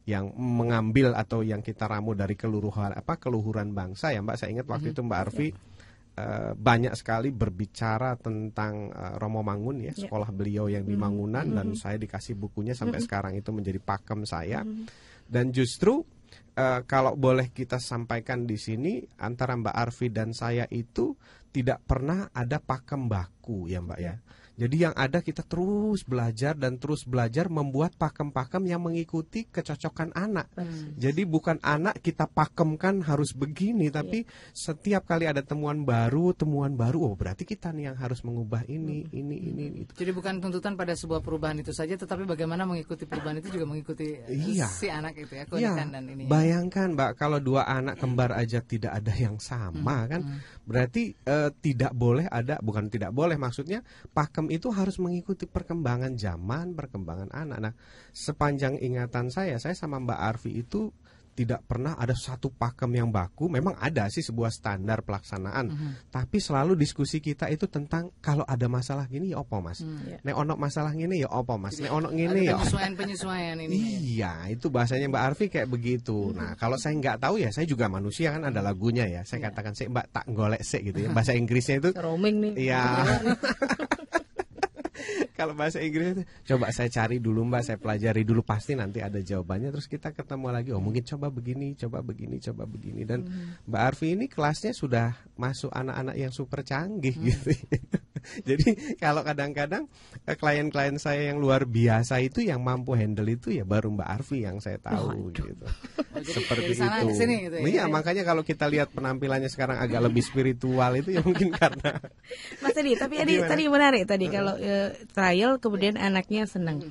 yang mengambil atau yang kita ramu dari keluruhan apa keluhuran bangsa ya Mbak. Saya ingat waktu mm -hmm. itu Mbak Arfi yeah. Iya. Uh, banyak sekali berbicara tentang uh, Romo Mangun ya, yeah. sekolah beliau yang di mm-hmm. Mangunan mm -hmm. dan mm-hmm. saya dikasih bukunya sampai mm -hmm. sekarang itu menjadi pakem saya. Mm -hmm. Dan justru uh, kalau boleh kita sampaikan di sini antara Mbak Arfi dan saya itu tidak pernah ada pakem baku ya Mbak yeah. ya iya. Jadi yang ada kita terus belajar dan terus belajar membuat pakem-pakem yang mengikuti kecocokan anak. Hmm. Jadi bukan anak kita pakemkan harus begini, iya. tapi yeah. setiap kali ada temuan baru, temuan baru, oh berarti kita nih yang harus mengubah ini, hmm. ini, ini, itu. Jadi bukan tuntutan pada sebuah perubahan itu saja, tetapi bagaimana mengikuti perubahan itu juga mengikuti eh, iya. si anak itu ya, iya. dan ini. Ya. Bayangkan, Mbak, kalau dua anak kembar aja tidak ada yang sama hmm. kan. Hmm. Berarti eh, tidak boleh ada, bukan tidak boleh maksudnya pakem itu harus mengikuti perkembangan zaman, perkembangan anak. Nah, sepanjang ingatan saya, saya sama Mbak Arfi itu tidak pernah ada satu pakem yang baku. Memang ada sih sebuah standar pelaksanaan, mm -hmm. tapi selalu diskusi kita itu tentang kalau ada masalah gini ya opo mas, mm, yeah. nek onok masalah gini ya opo mas, nek onok gini ya. Penyesuaian penyesuaian ini. Iya, itu bahasanya Mbak Arfi kayak begitu. Mm -hmm. Nah kalau saya nggak tahu ya saya juga manusia kan ada lagunya ya. Saya yeah. katakan saya Mbak tak golek sih gitu ya bahasa Inggrisnya itu. Roaming nih. Iya. kalau bahasa Inggris coba saya cari dulu mbak saya pelajari dulu pasti nanti ada jawabannya terus kita ketemu lagi oh mungkin coba begini coba begini coba begini dan hmm. mbak Arfi ini kelasnya sudah masuk anak-anak yang super canggih hmm. gitu jadi kalau kadang-kadang eh, klien-klien saya yang luar biasa itu yang mampu handle itu ya baru mbak Arfi yang saya tahu oh, gitu oh, jadi seperti itu sini, gitu, ya, iya makanya kalau kita lihat penampilannya sekarang agak lebih spiritual itu ya mungkin karena Mas Edi tapi Edi tadi menarik tadi kalau e, trial kemudian iya. anaknya senang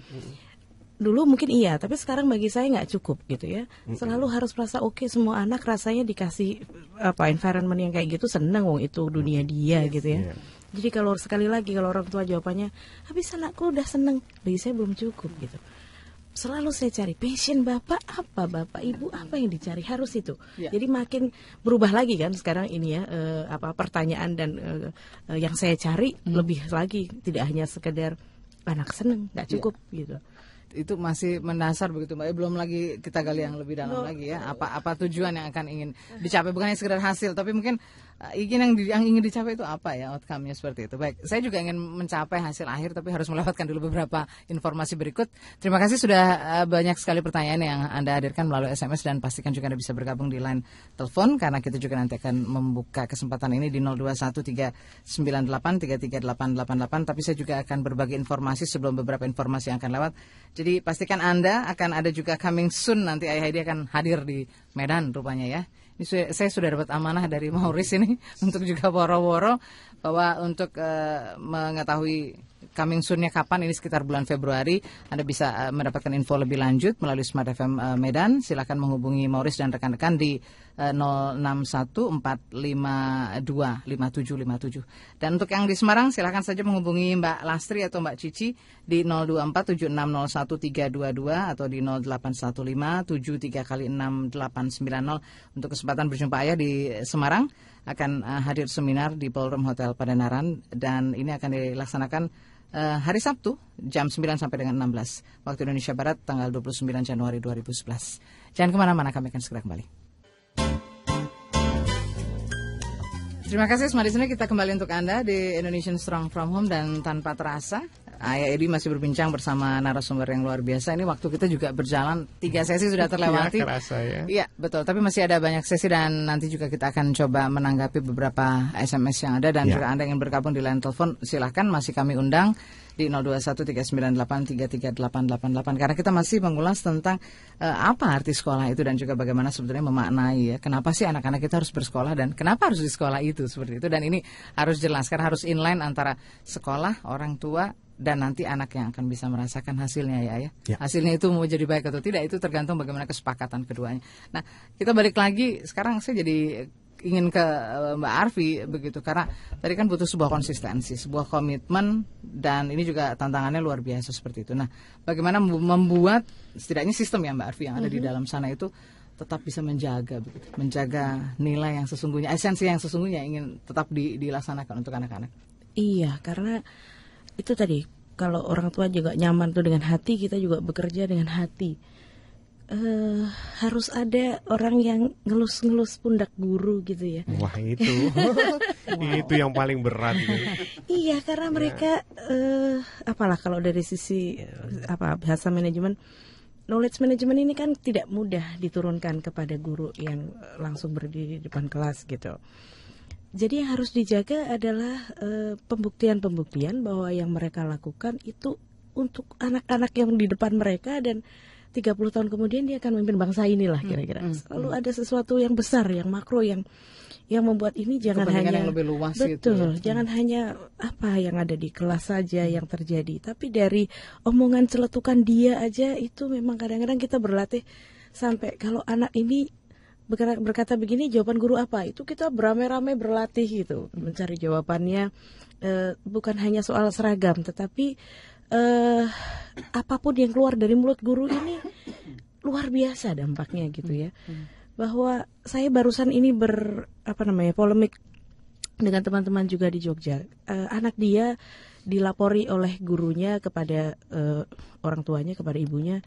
dulu mungkin iya tapi sekarang bagi saya nggak cukup gitu ya selalu harus merasa oke okay, semua anak rasanya dikasih apa environment yang kayak gitu seneng wong itu dunia dia gitu ya jadi kalau sekali lagi kalau orang tua jawabannya habis anakku udah seneng bagi saya belum cukup gitu selalu saya cari passion bapak apa bapak ibu apa yang dicari harus itu ya. jadi makin berubah lagi kan sekarang ini ya eh, apa pertanyaan dan eh, eh yang saya cari hmm. lebih lagi tidak hanya sekedar anak seneng nggak ya. cukup ya. gitu itu masih mendasar begitu mbak. Eh, belum lagi kita gali yang lebih dalam no. lagi ya. Apa apa tujuan yang akan ingin dicapai bukan hanya sekedar hasil, tapi mungkin Eh, ingin yang, yang ingin dicapai itu apa ya outcome-nya seperti itu. Baik, saya juga ingin mencapai hasil akhir tapi harus melewatkan dulu beberapa informasi berikut. Terima kasih sudah eh, banyak sekali pertanyaan yang Anda hadirkan melalui SMS dan pastikan juga Anda bisa bergabung di line telepon karena kita juga nanti akan membuka kesempatan ini di 0213983888 tapi saya juga akan berbagi informasi sebelum beberapa informasi yang akan lewat. Jadi pastikan Anda akan ada juga coming soon nanti Ayah Hedi akan hadir di Medan rupanya ya saya sudah dapat amanah dari Mauris ini untuk juga woro-woro bahwa untuk uh, mengetahui coming soonnya kapan ini sekitar bulan Februari Anda bisa eh, mendapatkan info lebih lanjut melalui Smart FM eh, Medan Silahkan menghubungi Mauris dan rekan-rekan di 0614525757. Eh, dan untuk yang di Semarang silahkan saja menghubungi Mbak Lastri atau Mbak Cici di 0247601322 atau di 081573 kali 6890 untuk kesempatan berjumpa ayah di Semarang akan eh, hadir seminar di Ballroom Hotel Padanaran dan ini akan dilaksanakan eh, hari Sabtu jam 9 sampai dengan 16 waktu Indonesia Barat tanggal 29 Januari 2011. Jangan kemana-mana kami akan segera kembali. Terima kasih semua sini kita kembali untuk Anda di Indonesian Strong From Home dan tanpa terasa Ayah ya, Edi masih berbincang bersama narasumber yang luar biasa. Ini waktu kita juga berjalan tiga sesi sudah iya, terlewati. Iya, kerasa ya. Iya, betul. Tapi masih ada banyak sesi dan nanti juga kita akan coba menanggapi beberapa SMS yang ada dan jika Anda ingin bergabung di line telepon silahkan masih kami undang di 0213983388 karena kita masih mengulas tentang uh, apa arti sekolah itu dan juga bagaimana sebetulnya memaknai ya. Kenapa sih anak-anak kita harus bersekolah dan kenapa harus di sekolah itu seperti itu dan ini harus jelas karena harus inline antara sekolah, orang tua, dan nanti anak yang akan bisa merasakan hasilnya ya, ya ya hasilnya itu mau jadi baik atau tidak itu tergantung bagaimana kesepakatan keduanya. Nah kita balik lagi sekarang saya jadi ingin ke eh, Mbak Arfi begitu karena tadi kan butuh sebuah konsistensi, sebuah komitmen dan ini juga tantangannya luar biasa seperti itu. Nah, bagaimana membuat setidaknya sistem ya Mbak Arfi yang ada di mhm. dalam sana itu tetap bisa menjaga begitu, menjaga nilai yang sesungguhnya, esensi yang sesungguhnya ingin tetap di, dilaksanakan untuk anak-anak. Iya, karena itu tadi kalau orang tua juga nyaman tuh dengan hati, kita juga bekerja dengan hati uh, harus ada orang yang ngelus-ngelus pundak guru gitu ya. Wah itu, itu yang paling berat. Gitu. iya karena iya. mereka uh, apalah kalau dari sisi eh, apa bahasa manajemen. Knowledge manajemen ini kan tidak mudah diturunkan kepada guru yang langsung berdiri di depan kelas gitu. Jadi yang harus dijaga adalah pembuktian-pembuktian bahwa yang mereka lakukan itu untuk anak-anak yang di depan mereka dan 30 tahun kemudian dia akan memimpin bangsa inilah hmm. kira-kira. Hmm, hmm, Selalu ada sesuatu yang besar, yang makro, yang yang membuat ini jangan hanya yang lebih luas betul, itu, ya. Hmm. jangan hmm. hanya apa yang ada di kelas saja hmm. yang terjadi, tapi dari omongan celetukan dia aja itu memang kadang-kadang kita berlatih sampai kalau anak ini berkata, begini jawaban guru apa itu kita beramai-ramai berlatih gitu mencari jawabannya e, bukan hanya soal seragam tetapi eh, apapun yang keluar dari mulut guru ini luar biasa dampaknya gitu ya bahwa saya barusan ini ber apa namanya polemik dengan teman-teman juga di Jogja uh, anak dia dilapori oleh gurunya kepada uh, orang tuanya kepada ibunya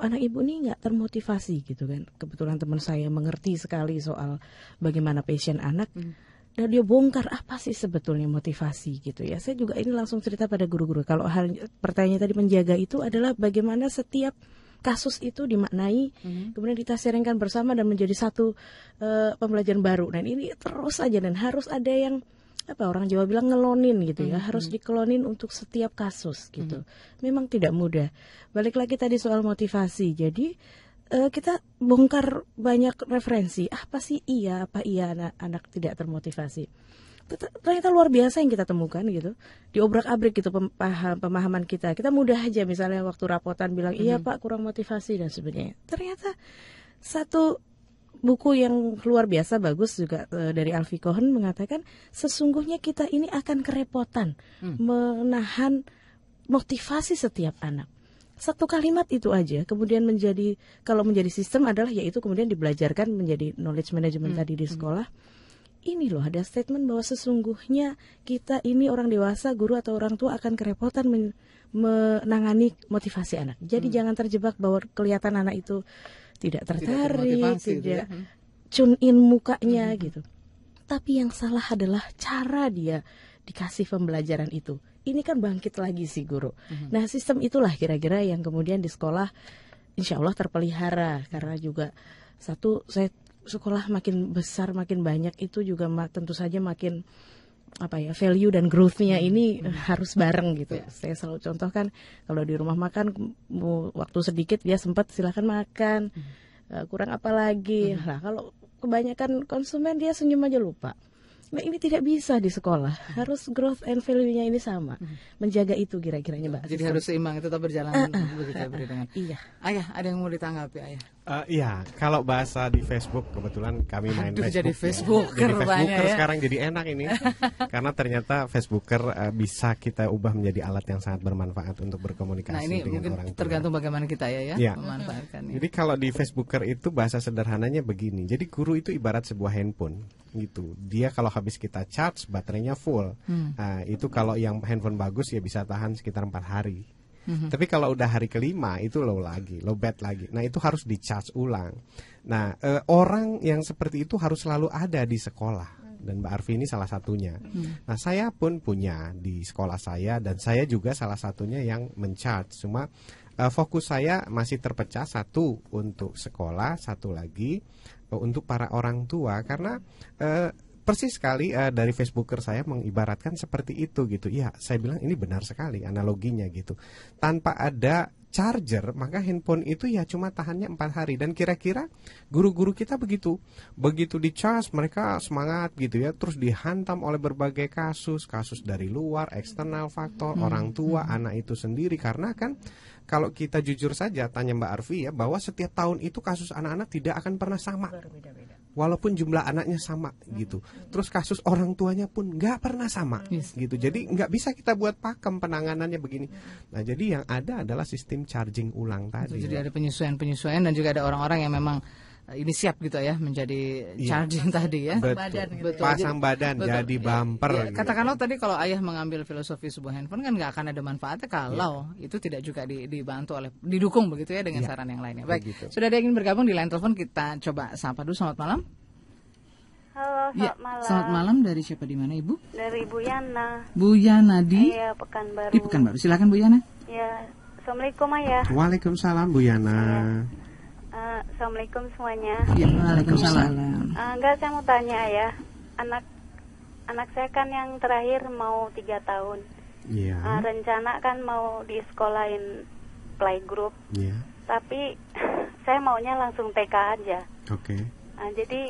anak ibu ini nggak termotivasi gitu kan kebetulan teman saya mengerti sekali soal bagaimana passion anak hmm dan dia bongkar apa sih sebetulnya motivasi gitu ya. Saya juga ini langsung cerita pada guru-guru. Kalau hal pertanyaan tadi menjaga itu adalah bagaimana setiap kasus itu dimaknai, hmm. kemudian kita bersama dan menjadi satu uh, pembelajaran baru. Dan ini terus aja dan harus ada yang apa orang Jawa bilang ngelonin gitu ya, hmm. harus mhm. dikelonin untuk setiap kasus gitu. Hmm. Memang tidak mudah. Balik lagi tadi soal motivasi. Jadi uh, kita bongkar banyak referensi. Apa sih iya, apa iya anak, anak tidak termotivasi? Ternyata luar biasa yang kita temukan gitu. Diobrak-abrik gitu pemaham, pemahaman kita. Kita mudah aja misalnya waktu rapotan bilang iya hmm. Pak kurang motivasi dan sebagainya. Ternyata satu buku yang luar biasa bagus juga e, dari Alfi Cohen mengatakan sesungguhnya kita ini akan kerepotan hmm. menahan motivasi setiap anak satu kalimat itu aja kemudian menjadi kalau menjadi sistem adalah yaitu kemudian dibelajarkan menjadi knowledge management hmm. tadi di hmm. sekolah ini loh ada statement bahwa sesungguhnya kita ini orang dewasa guru atau orang tua akan kerepotan men menangani motivasi anak jadi hmm. jangan terjebak bahwa kelihatan anak itu tidak tertarik tidak, gitu tidak ya. Hmm. tune in mukanya hmm. gitu tapi yang salah adalah cara dia dikasih pembelajaran itu ini kan bangkit lagi sih guru. Mm-hmm. Nah sistem itulah kira-kira yang kemudian di sekolah insya Allah terpelihara karena juga satu saya sekolah makin besar makin banyak itu juga tentu saja makin apa ya value dan growthnya nya mhm. ini hmm. harus bareng gitu. Yeah. Saya selalu contohkan kalau di rumah makan waktu sedikit dia sempat silahkan makan hmm. kurang apa lagi. Hmm. Nah kalau kebanyakan konsumen dia senyum aja lupa. Nah ini tidak bisa di sekolah. Hmm. Harus growth and value-nya ini sama. Hmm. Menjaga itu kira-kiranya Mbak. Jadi harus seimbang tetap berjalan uh, uh, uh, uh, Iya. Ayah, ada yang mau ditanggapi Ayah? Uh, iya, kalau bahasa di Facebook kebetulan kami main Aduh, Facebook. jadi Facebooker, ya. jadi Facebooker ya. sekarang jadi enak ini. karena ternyata Facebooker uh, bisa kita ubah menjadi alat yang sangat bermanfaat untuk berkomunikasi nah, ini dengan mungkin orang. tergantung bagaimana kita ya ya, ya. memanfaatkannya. Jadi kalau di Facebooker itu bahasa sederhananya begini. Jadi guru itu ibarat sebuah handphone gitu. Dia kalau habis kita charge baterainya full. Hmm. Uh, itu kalau yang handphone bagus ya bisa tahan sekitar empat hari hmm Tapi kalau udah hari kelima itu low lagi, low bad lagi. Nah itu harus dicas ulang. Nah e, orang yang seperti itu harus selalu ada di sekolah dan Mbak Arfi ini salah satunya. hmm Nah saya pun punya di sekolah saya dan saya juga salah satunya yang mencharge. Cuma uh, fokus saya masih terpecah satu untuk sekolah, satu lagi uh, untuk para orang tua karena uh, persis sekali uh, dari Facebooker saya mengibaratkan seperti itu gitu. Ya, saya bilang ini benar sekali analoginya gitu. Tanpa ada charger, maka handphone itu ya cuma tahannya empat hari. Dan kira-kira guru-guru kita begitu, begitu di charge mereka semangat gitu ya, terus dihantam oleh berbagai kasus, kasus dari luar, eksternal faktor, hmm. orang tua, hmm. anak itu sendiri. Karena kan kalau kita jujur saja, tanya Mbak Arfi ya, bahwa setiap tahun itu kasus anak-anak tidak akan pernah sama. Berbeda-beda walaupun jumlah anaknya sama gitu. Terus kasus orang tuanya pun nggak pernah sama yes. gitu. Jadi nggak bisa kita buat pakem penanganannya begini. Nah jadi yang ada adalah sistem charging ulang tadi. Jadi ada penyesuaian penyesuaian dan juga ada orang-orang yang memang Eh, ini siap gitu ya menjadi iya. charging pasang tadi ya betul. gitu ya. pasang badan betul. jadi iya. bumper ya, gitu. katakanlah tadi kalau ayah mengambil filosofi sebuah handphone kan nggak akan ada manfaatnya kalau ya. itu tidak juga dibantu oleh didukung begitu ya dengan ya. saran yang lainnya baik Begitu. sudah ada yang ingin bergabung di line telepon kita coba sapa dulu selamat malam Halo, selamat ya, malam. Selamat malam dari siapa di mana Ibu? Dari Bu Yana. Bu Yana di? Iya, Pekanbaru. Di Pekanbaru. Silakan Bu Yana. Ya, Assalamualaikum Ayah. Waalaikumsalam Bu Yana. Ya. Assalamualaikum semuanya. Assalamualaikum Waalaikumsalam. Uh, enggak, saya mau tanya ya. Anak anak saya kan yang terakhir mau tiga tahun. Yeah. Iya. Uh, rencana kan mau di sekolahin playgroup. Yeah. Tapi saya maunya langsung TK aja. Oke. Okay. Uh, eh, jadi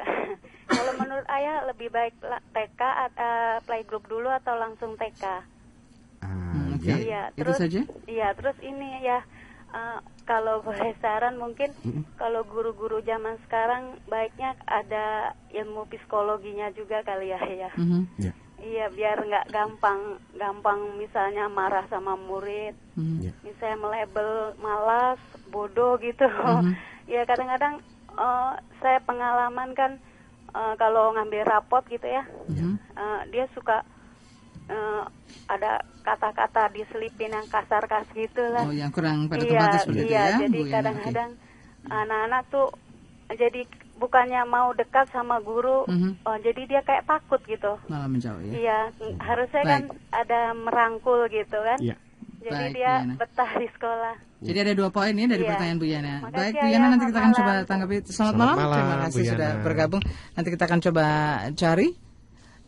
kalau menurut ayah lebih baik TK uh, eh, playgroup dulu atau langsung TK? Uh, ah, hmm, okay. Ya. Iya. Terus, Itu saja? Iya. Terus ini ya Eh, kalau boleh saran mungkin hmm? kalau guru-guru zaman sekarang baiknya ada ilmu psikologinya juga kali ya ya. Hmm, yeah. Iya biar nggak gampang gampang misalnya marah sama murid, hmm, yeah. misalnya melebel malas, bodoh gitu. Hmm. ya kadang-kadang uh, saya pengalaman kan uh, kalau ngambil rapot gitu ya, -hmm. uh, dia suka uh, ada kata-kata diselipin yang kasar kasar gitu lah. Oh, yang kurang pada iya, tempatnya seperti iya, ya. jadi ya? kadang-kadang okay. anak-anak tuh jadi bukannya mau dekat sama guru, mm -hmm. oh, jadi dia kayak takut gitu. Malah menjauh ya. Iya, oh. harusnya kan Baik. kan ada merangkul gitu kan. Iya. Jadi Baik, dia Yana. betah di sekolah. Jadi ada dua poin ya dari iya. pertanyaan Bu Yana. Makasih Baik ya Bu ya, Yana ya, nanti kita akan malam. coba tanggapi. Selamat, Selamat malam. malam. Terima kasih sudah bergabung. Nanti kita akan coba cari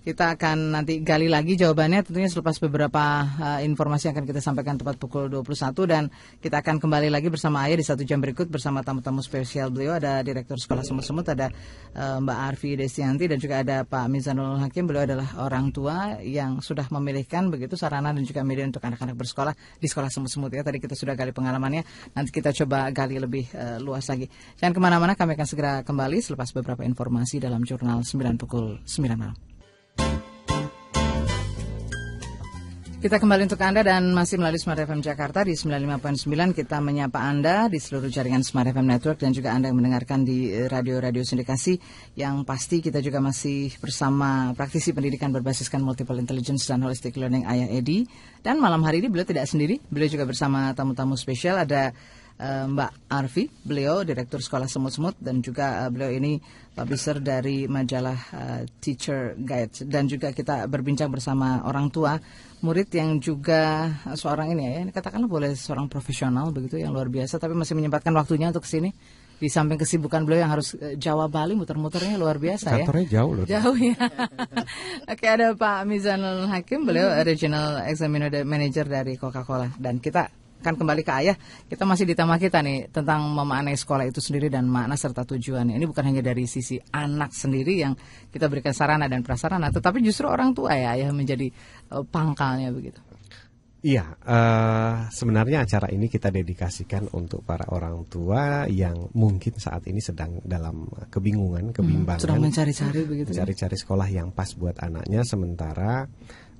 kita akan nanti gali lagi jawabannya tentunya selepas beberapa uh, informasi yang akan kita sampaikan tepat pukul 21 dan kita akan kembali lagi bersama Ayah di satu jam berikut bersama tamu-tamu spesial beliau ada Direktur Sekolah Semut-Semut, ada uh, Mbak Arfi Desianti dan juga ada Pak Mizanul Hakim. Beliau adalah orang tua yang sudah memilihkan begitu sarana dan juga media untuk anak-anak bersekolah di Sekolah Semut-Semut ya. Tadi kita sudah gali pengalamannya, nanti kita coba gali lebih uh, luas lagi. Jangan kemana-mana, kami akan segera kembali selepas beberapa informasi dalam Jurnal 9 pukul 9 malam. Kita kembali untuk Anda dan masih melalui Smart FM Jakarta di 95.9 kita menyapa Anda di seluruh jaringan Smart FM Network dan juga Anda yang mendengarkan di eh, radio-radio sindikasi yang pasti kita juga masih bersama praktisi pendidikan berbasiskan multiple intelligence dan holistic learning Ayah Edi dan malam hari ini beliau tidak sendiri beliau juga bersama tamu-tamu spesial ada eh, Mbak Arfi, beliau Direktur Sekolah Semut-Semut dan juga eh, beliau ini publisher dari majalah uh, Teacher Guide dan juga kita berbincang bersama orang tua murid yang juga uh, seorang ini ya, ya katakanlah boleh seorang profesional begitu yang luar biasa tapi masih menyempatkan waktunya untuk kesini di samping kesibukan beliau yang harus uh, Jawa Bali muter-muternya luar biasa ya. Kantornya jauh loh. Jauh ya. Oke ada Pak Mizanul Hakim, beliau regional examiner manager dari Coca-Cola dan kita akan kembali ke ayah. Kita masih di tema kita nih tentang memaknai sekolah itu sendiri dan makna serta tujuannya. Ini bukan hanya dari sisi anak sendiri yang kita berikan sarana dan prasarana, tetapi justru orang tua ya ayah menjadi uh, pangkalnya begitu. Iya, uh, sebenarnya acara ini kita dedikasikan untuk para orang tua yang mungkin saat ini sedang dalam kebingungan, hmm, kebimbangan, hmm, sedang mencari-cari begitu, ya. mencari-cari sekolah yang pas buat anaknya. Sementara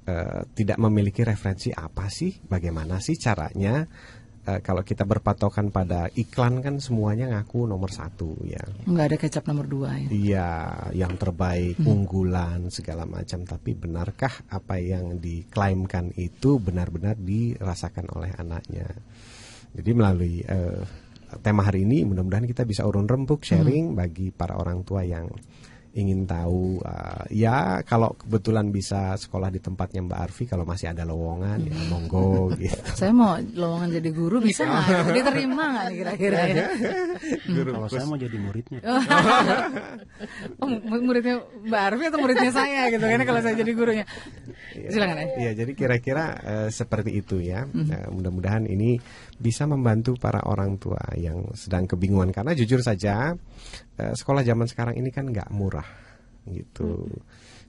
Eh, tidak memiliki referensi apa sih, bagaimana sih caranya e, kalau kita berpatokan pada iklan kan semuanya ngaku nomor satu ya. Enggak ada kecap nomor dua ya. Iya, yang terbaik, hmm. unggulan segala macam. Tapi benarkah apa yang diklaimkan itu benar-benar dirasakan oleh anaknya? Jadi melalui e, tema hari ini mudah-mudahan kita bisa urun rembuk sharing hmm. bagi para orang tua yang ingin tahu uh, ya kalau kebetulan bisa sekolah di tempatnya Mbak Arfi kalau masih ada lowongan hmm. ya monggo gitu. Saya mau lowongan jadi guru bisa iya. nggak? Diterima nggak nih kira-kira ya? guru kalau saya mau jadi muridnya. oh, oh muridnya Mbak Arfi atau muridnya saya gitu kan kalau saya jadi gurunya. Iya. Silakan ya. Iya, jadi kira-kira uh, seperti itu ya. Uh, mudah-mudahan ini bisa membantu para orang tua yang sedang kebingungan karena jujur saja eh, sekolah zaman sekarang ini kan nggak murah gitu. Hmm.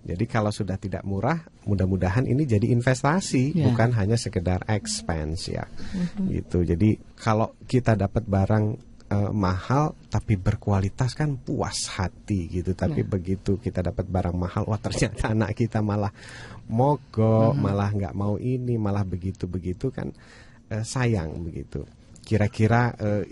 Jadi kalau sudah tidak murah, mudah-mudahan ini jadi investasi, yeah. bukan hanya sekedar expense ya. Hmm. Gitu. Jadi kalau kita dapat barang uh, mahal tapi berkualitas kan puas hati gitu. Tapi yeah. begitu kita dapat barang mahal, wah ternyata anak kita malah mogok, hmm malah nggak mau ini, malah begitu-begitu kan eh, sayang begitu. Kira-kira eh,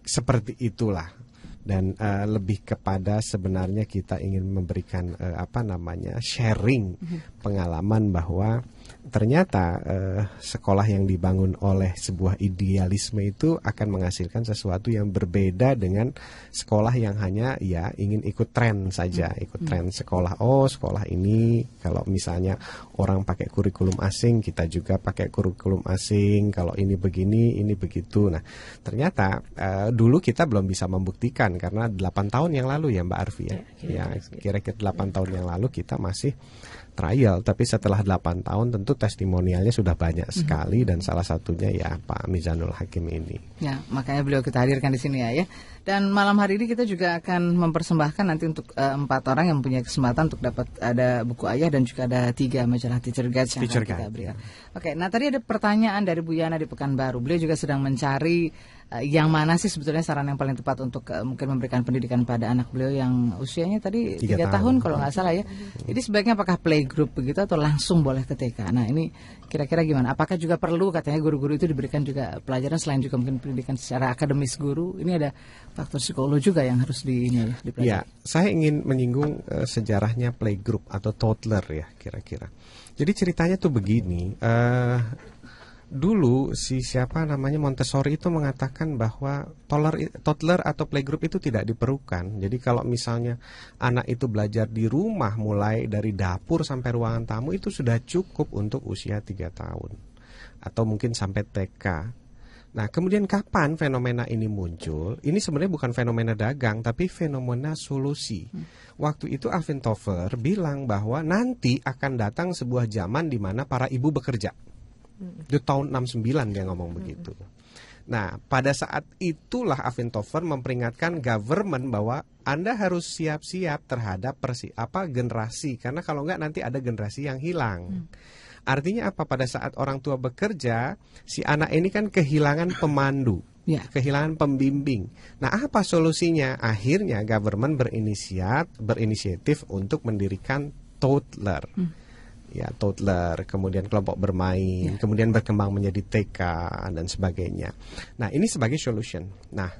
seperti itulah dan uh, lebih kepada sebenarnya kita ingin memberikan uh, apa namanya sharing mhm. pengalaman bahwa ternyata eh, sekolah yang dibangun oleh sebuah idealisme itu akan menghasilkan sesuatu yang berbeda dengan sekolah yang hanya ya ingin ikut tren saja, hmm. ikut hmm. tren sekolah. Oh, sekolah ini kalau misalnya orang pakai kurikulum asing, kita juga pakai kurikulum asing. Kalau ini begini, ini begitu. Nah, ternyata eh, dulu kita belum bisa membuktikan karena 8 tahun yang lalu ya Mbak Arfi ya. ya kira-kira ya, 8 tahun yang lalu kita masih trial tapi setelah 8 tahun tentu testimonialnya sudah banyak mhm. sekali mm -hmm. dan salah satunya ya Pak Mizanul Hakim ini. Ya, makanya beliau kita hadirkan di sini ya ya. Dan malam hari ini kita juga akan mempersembahkan nanti untuk eh, empat orang yang punya kesempatan untuk dapat ada buku ayah dan juga ada tiga majalah teacher guide yang teacher akan kita berikan. Ya. Oke, nah tadi ada pertanyaan dari Bu Yana di Pekanbaru. Beliau juga sedang mencari Eh, yang mana sih sebetulnya saran yang paling tepat untuk uh, mungkin memberikan pendidikan pada anak beliau yang usianya tadi tiga tahun, tahun kalau nggak salah ya. Jadi sebaiknya apakah playgroup begitu atau langsung boleh ke TK? Nah ini kira-kira gimana? Apakah juga perlu katanya guru-guru itu diberikan juga pelajaran selain juga mungkin pendidikan secara akademis guru? Ini ada faktor psikologi juga yang harus di ini dipelajari. Ya, saya ingin menyinggung uh, sejarahnya playgroup atau toddler ya kira-kira. Jadi ceritanya tuh begini. Uh, dulu si siapa namanya Montessori itu mengatakan bahwa toddler, toddler atau playgroup itu tidak diperlukan. Jadi kalau misalnya anak itu belajar di rumah mulai dari dapur sampai ruangan tamu itu sudah cukup untuk usia 3 tahun atau mungkin sampai TK. Nah, kemudian kapan fenomena ini muncul? Ini sebenarnya bukan fenomena dagang, tapi fenomena solusi. Hmm. Waktu itu Alvin Toffler bilang bahwa nanti akan datang sebuah zaman di mana para ibu bekerja. Itu tahun 69 dia ngomong begitu. Nah, pada saat itulah Aventover memperingatkan government bahwa Anda harus siap-siap terhadap persi apa generasi karena kalau enggak nanti ada generasi yang hilang. Hmm. Artinya apa? Pada saat orang tua bekerja, si anak ini kan kehilangan pemandu, yeah. kehilangan pembimbing. Nah, apa solusinya? Akhirnya government berinisiat berinisiatif untuk mendirikan toddler. Hmm ya toddler, kemudian kelompok bermain, ya. kemudian berkembang menjadi TK dan sebagainya. Nah, ini sebagai solution. Nah,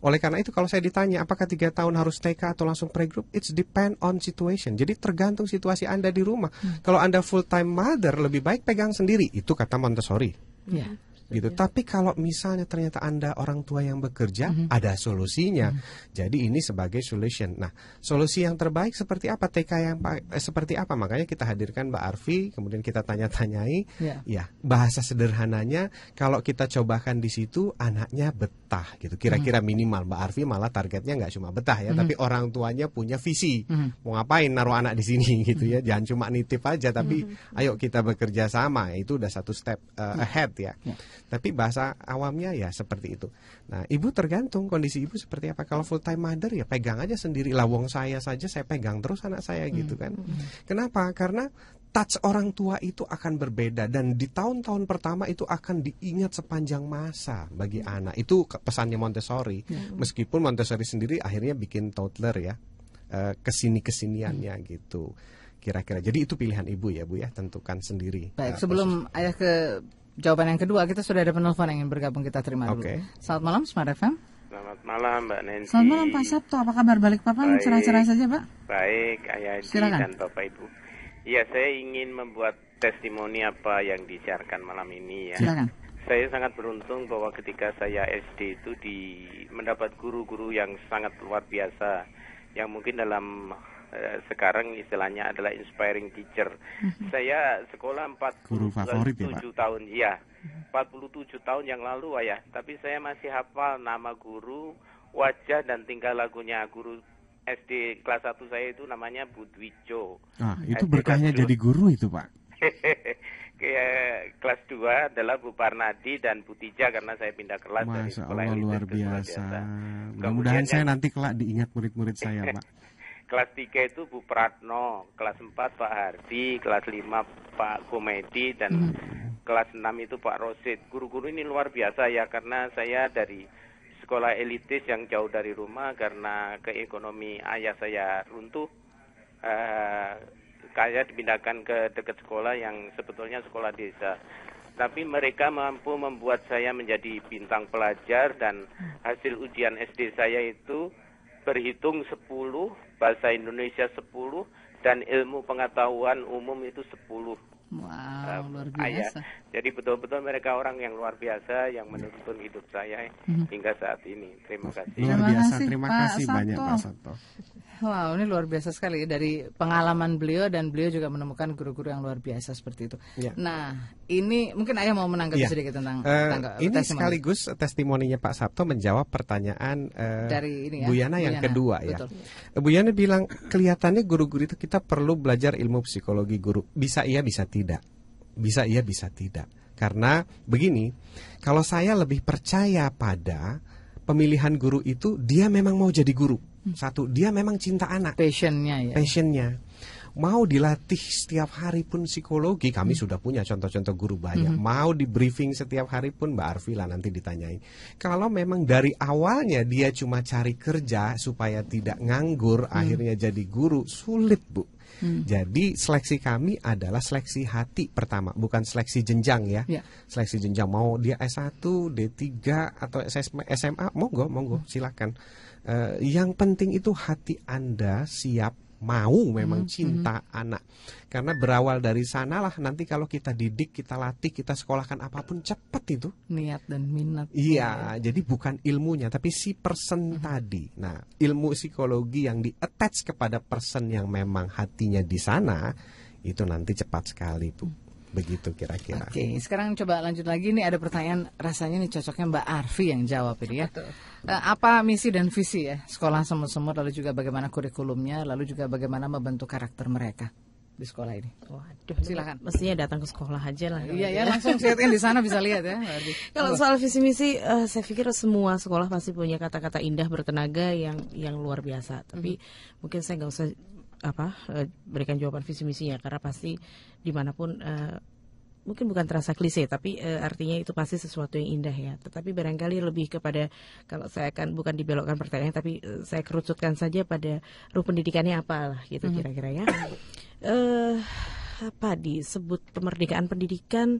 oleh karena itu kalau saya ditanya apakah tiga tahun harus TK atau langsung pregroup, it's depend on situation. Jadi tergantung situasi Anda di rumah. Hmm. Kalau Anda full time mother lebih baik pegang sendiri, itu kata Montessori. Ya gitu. Iya. Tapi kalau misalnya ternyata Anda orang tua yang bekerja, mm -hmm. ada solusinya. Mm -hmm. Jadi ini sebagai solution. Nah, solusi yang terbaik seperti apa TK yang eh, seperti apa? Makanya kita hadirkan Mbak Arfi, kemudian kita tanya-tanyai. Ya. ya, bahasa sederhananya kalau kita cobakan di situ anaknya betah gitu. Kira-kira mm -hmm. minimal Mbak Arfi malah targetnya nggak cuma betah ya, mm -hmm. tapi mhm. orang tuanya punya visi. Mm -hmm. Mau ngapain naruh anak di sini gitu ya. Mhm. Jangan cuma nitip aja tapi mm -hmm. ayo kita bekerja sama. Itu udah satu step uh, ahead ya. Yeah. Tapi bahasa awamnya ya seperti itu. Nah, ibu tergantung kondisi ibu seperti apa. Kalau full time mother ya pegang aja sendiri. Lawong saya saja saya pegang terus anak saya hmm, gitu kan. Hmm. Kenapa? Karena touch orang tua itu akan berbeda dan di tahun-tahun pertama itu akan diingat sepanjang masa bagi hmm. anak. Itu pesannya Montessori. Hmm. Meskipun Montessori sendiri akhirnya bikin toddler ya. Eh, kesini kesiniannya hmm. gitu kira-kira. Jadi itu pilihan ibu ya, Bu ya, tentukan sendiri. Baik, eh, sebelum ayah ke jawaban yang kedua kita sudah ada penelpon yang ingin bergabung kita terima dulu. Selamat malam Smart FM. Selamat malam Mbak Nancy. Selamat malam Pak Sabto. Apa kabar balik papa? Cerah-cerah saja Pak. Baik, Ayah dan Bapak Ibu. Iya, saya ingin membuat testimoni apa yang disiarkan malam ini ya. Silakan. Saya sangat beruntung bahwa ketika saya SD itu di mendapat guru-guru yang sangat luar biasa yang mungkin dalam Eh, sekarang istilahnya adalah inspiring teacher. Mm-hmm. Saya sekolah 47 ya, tahun, iya. 47 mm-hmm. tahun yang lalu ayah, tapi saya masih hafal nama guru, wajah dan tinggal lagunya guru SD kelas 1 saya itu namanya Budwijo. Ah, itu SD berkahnya jadi guru itu, Pak. kelas 2 adalah Bu Parnadi dan Bu Tija karena saya pindah kelas Masa dari sekolah Allah, luar biasa. biasa. Mudah-mudahan saya ya. nanti kelak diingat murid-murid saya, Pak. Kelas 3 itu Bu Pratno, kelas 4 Pak Hardi, kelas 5 Pak Komedi dan hmm. kelas 6 itu Pak Rosid. Guru-guru ini luar biasa ya karena saya dari sekolah elitis yang jauh dari rumah karena ke ekonomi ayah saya runtuh. Eh, kaya dipindahkan ke dekat sekolah yang sebetulnya sekolah desa tapi mereka mampu membuat saya menjadi bintang pelajar dan hmm. hasil ujian SD saya itu berhitung 10, bahasa Indonesia 10, dan ilmu pengetahuan umum itu 10. Wow, nah, luar ah, iya. biasa. Ayah. Jadi betul-betul mereka orang yang luar biasa yang menuntun hidup saya mhm. hingga saat ini. Terima kasih. Luar biasa, terima kasih, kasih Pak banyak Pak Santo. Wow, ini luar biasa sekali dari pengalaman beliau dan beliau juga menemukan guru-guru yang luar biasa seperti itu. Ya. Nah, ini mungkin Ayah mau menanggapi ya. sedikit tentang, uh, eh, tentang ini testimoni. sekaligus testimoninya Pak Sabto menjawab pertanyaan uh, dari ini ya, Bu Yana yang Yana. kedua ya. Betul. ya. Bu Yana bilang kelihatannya guru-guru itu kita perlu belajar ilmu psikologi guru. Bisa iya, bisa tidak tidak. Bisa iya, bisa tidak. Karena begini, kalau saya lebih percaya pada pemilihan guru itu, dia memang mau jadi guru. Hmm. Satu, dia memang cinta anak. Passionnya ya. Passionnya mau dilatih setiap hari pun psikologi kami hmm. sudah punya contoh-contoh guru banyak hmm. mau di briefing setiap hari pun Mbak Arvila nanti ditanyain kalau memang dari awalnya dia cuma cari kerja supaya tidak nganggur hmm. akhirnya jadi guru sulit Bu Hmm. Jadi seleksi kami adalah seleksi hati pertama, bukan seleksi jenjang ya. ya. Seleksi jenjang mau dia S1, D3 atau SMA, monggo monggo silakan. Uh, yang penting itu hati Anda siap mau memang hmm, cinta hmm. anak. Karena berawal dari sanalah nanti kalau kita didik, kita latih, kita sekolahkan apapun cepat itu. Niat dan minat. Iya, ya. jadi bukan ilmunya tapi si person hmm. tadi. Nah, ilmu psikologi yang di attach kepada person yang memang hatinya di sana itu nanti cepat sekali, Bu begitu kira-kira. Oke, okay, sekarang coba lanjut lagi nih ada pertanyaan rasanya nih cocoknya Mbak Arfi yang jawab ini ya. Betul. Eh, apa misi dan visi ya sekolah semut-semut lalu juga bagaimana kurikulumnya lalu juga bagaimana membentuk karakter mereka di sekolah ini? Waduh, silakan. Mestinya datang ke sekolah aja lah. Iya ya, langsung siatin di sana bisa lihat ya. Kalau soal visi misi, uh, saya pikir semua sekolah pasti punya kata-kata indah bertenaga yang yang luar biasa. Tapi mm -hmm. mungkin saya nggak usah apa eh, berikan jawaban visi misinya karena pasti dimanapun uh, mungkin bukan terasa klise tapi e, artinya itu pasti sesuatu yang indah ya tetapi barangkali lebih kepada kalau saya akan bukan dibelokkan pertanyaan tapi e, saya kerucutkan saja pada ruh pendidikannya apa lah gitu hmm. kira-kira ya e, apa disebut kemerdekaan pendidikan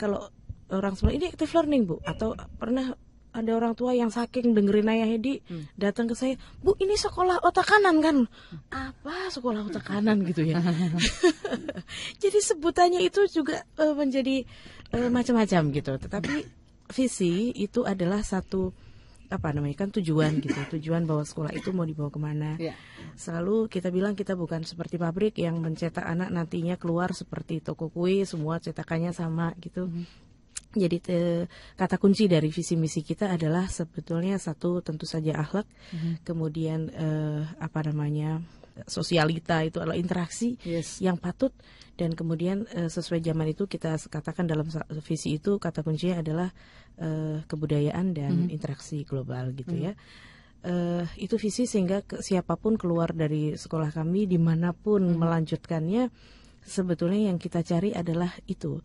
kalau orang semua ini active learning bu atau pernah ada orang tua yang saking dengerin ayah Hedi hmm. datang ke saya bu ini sekolah otak kanan kan hmm. apa sekolah otak kanan gitu ya jadi sebutannya itu juga uh, menjadi uh, macam-macam gitu tetapi visi itu adalah satu apa namanya kan tujuan gitu tujuan bahwa sekolah itu mau dibawa kemana ya. selalu kita bilang kita bukan seperti pabrik yang mencetak anak nantinya keluar seperti toko kue semua cetakannya sama gitu hmm jadi te, kata kunci dari visi misi kita adalah sebetulnya satu tentu saja akhlak, mm-hmm. kemudian eh, apa namanya sosialita itu adalah interaksi yes. yang patut dan kemudian eh, sesuai zaman itu kita katakan dalam visi itu kata kuncinya adalah eh, kebudayaan dan mm-hmm. interaksi global gitu mm-hmm. ya uh, itu visi sehingga ke, siapapun keluar dari sekolah kami dimanapun hmm. melanjutkannya sebetulnya yang kita cari adalah itu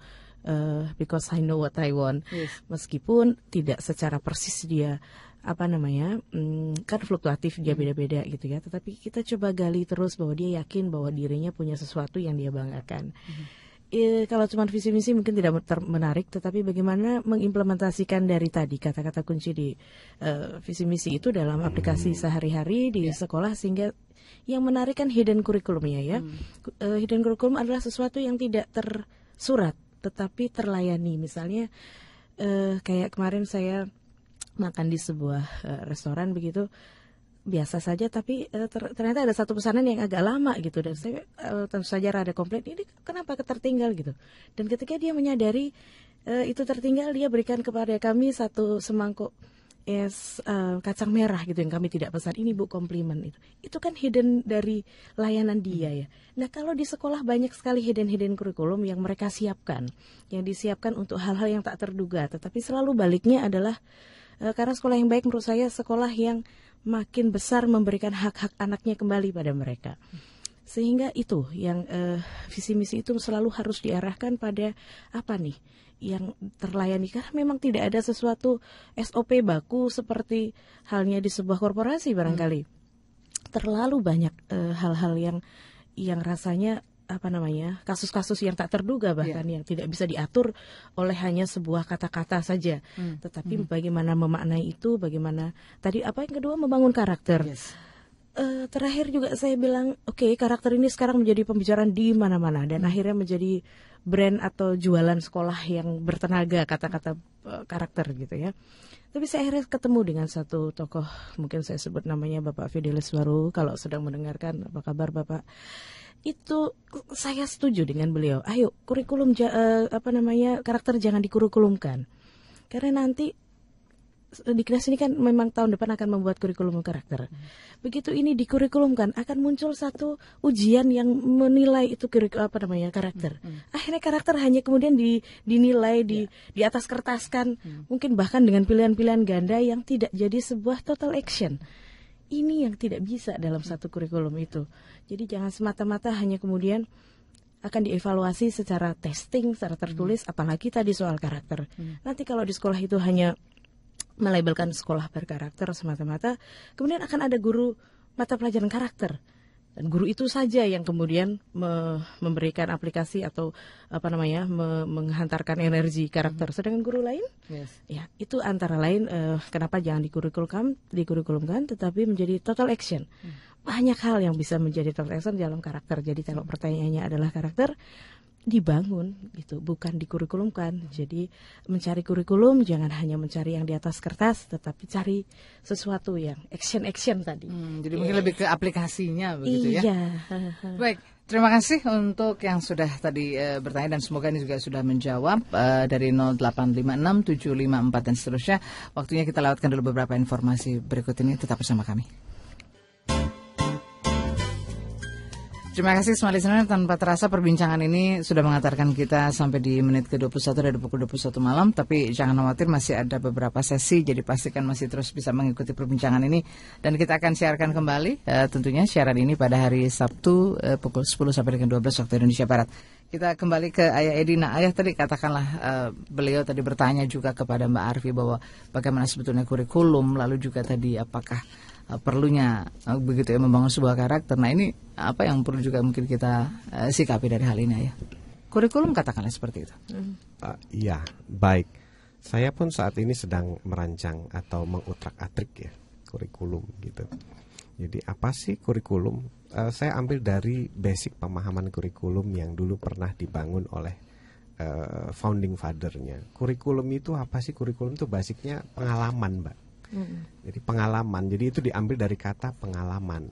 uh, because I know what I want. Yes. Meskipun tidak secara persis dia apa namanya mm, kan fluktuatif dia mm. beda-beda gitu ya. Tetapi kita coba gali terus bahwa dia yakin bahwa dirinya punya sesuatu yang dia banggakan. mm E, kalau cuma visi misi mungkin tidak menarik, tetapi bagaimana mengimplementasikan dari tadi kata-kata kunci di e, eh, visi misi itu dalam aplikasi mm. sehari-hari di yeah. sekolah sehingga yang menarik kan hidden kurikulumnya ya. Hmm. e, hidden kurikulum adalah sesuatu yang tidak tersurat tetapi terlayani misalnya uh, kayak kemarin saya makan di sebuah uh, restoran begitu biasa saja tapi eh, ternyata ada satu pesanan yang agak lama gitu dan saya tentu saja rada komplain ini kenapa tertinggal gitu dan ketika dia menyadari uh, itu tertinggal dia berikan kepada kami satu semangkuk es uh, eh, kacang merah gitu yang kami tidak pesan ini bu komplimen itu itu kan hidden dari layanan dia ya nah kalau di sekolah banyak sekali hidden hidden kurikulum yang mereka siapkan yang disiapkan untuk hal-hal yang tak terduga tetapi selalu baliknya adalah uh, karena sekolah yang baik menurut saya sekolah yang makin besar memberikan hak-hak anaknya kembali pada mereka sehingga itu yang uh, visi misi itu selalu harus diarahkan pada apa nih yang terlayani karena memang tidak ada sesuatu SOP baku seperti halnya di sebuah korporasi barangkali. Hmm. Terlalu banyak eh, hal-hal uh, yang yang rasanya apa namanya kasus-kasus yang tak terduga iya. bahkan yeah. yang tidak bisa diatur oleh hanya sebuah kata-kata saja hmm. tetapi hmm. bagaimana memaknai itu bagaimana tadi apa yang kedua membangun karakter yes. uh, terakhir juga saya bilang oke okay, karakter ini sekarang menjadi pembicaraan di mana-mana dan hmm. akhirnya menjadi brand atau jualan sekolah yang bertenaga kata-kata eh, karakter gitu ya. Tapi saya akhirnya ketemu dengan satu tokoh, mungkin saya sebut namanya Bapak Fidelis Waru, kalau sedang mendengarkan, apa kabar Bapak? Itu saya setuju dengan beliau. Ayo, kurikulum eh, apa namanya karakter jangan dikurikulumkan karena nanti Eh, Diknas ini kan memang tahun depan akan membuat kurikulum karakter. Begitu ini dikurikulumkan akan muncul satu ujian yang menilai itu kurikulum apa namanya karakter. Hmm, hmm. Akhirnya karakter hanya kemudian di, dinilai di ya. di atas kertaskan hmm. mungkin bahkan dengan pilihan-pilihan ganda yang tidak jadi sebuah total action ini yang tidak bisa dalam satu kurikulum itu. Jadi jangan semata-mata hanya kemudian akan dievaluasi secara testing, secara tertulis, apalagi tadi soal karakter. Hmm. Nanti kalau di sekolah itu hanya melabelkan sekolah berkarakter semata-mata, kemudian akan ada guru mata pelajaran karakter. Dan guru itu saja yang kemudian me memberikan aplikasi atau apa namanya me menghantarkan energi karakter. Hmm. Sedangkan guru lain, yes. ya itu antara lain uh, kenapa jangan dikurikulumkan, kurikulum tetapi menjadi total action. Hmm. Banyak hal yang bisa menjadi total action dalam karakter. Jadi kalau hmm. pertanyaannya adalah karakter, dibangun gitu bukan dikurikulumkan jadi mencari kurikulum jangan hanya mencari yang di atas kertas tetapi cari sesuatu yang action action tadi hmm, jadi yes. mungkin lebih ke aplikasinya begitu ya. iya. ya baik Terima kasih untuk yang sudah tadi e, bertanya dan semoga ini juga sudah menjawab e, dari 0856754 dan seterusnya. Waktunya kita lewatkan dulu beberapa informasi berikut ini tetap bersama kami. Terima kasih semua listener tanpa terasa perbincangan ini sudah mengantarkan kita sampai di menit ke-21 dari pukul 21 malam tapi jangan khawatir masih ada beberapa sesi jadi pastikan masih terus bisa mengikuti perbincangan ini dan kita akan siarkan kembali uh, tentunya siaran ini pada hari Sabtu uh, pukul 10 sampai dengan 12 waktu Indonesia Barat. Kita kembali ke Ayah Edina. Ayah tadi katakanlah uh, beliau tadi bertanya juga kepada Mbak Arfi bahwa bagaimana sebetulnya kurikulum lalu juga tadi apakah Eh, perlunya eh, begitu ya membangun sebuah karakter. Nah ini apa yang perlu juga mungkin kita uh, sikapi dari hal ini ya. Kurikulum katakanlah seperti itu. Uh, iya baik. Saya pun saat ini sedang merancang atau mengutrak-atrik ya kurikulum gitu. Jadi apa sih kurikulum? Uh, saya ambil dari basic pemahaman kurikulum yang dulu pernah dibangun oleh uh, founding fathernya. Kurikulum itu apa sih? Kurikulum itu basicnya pengalaman, mbak Mm. Jadi pengalaman. Jadi itu diambil dari kata pengalaman.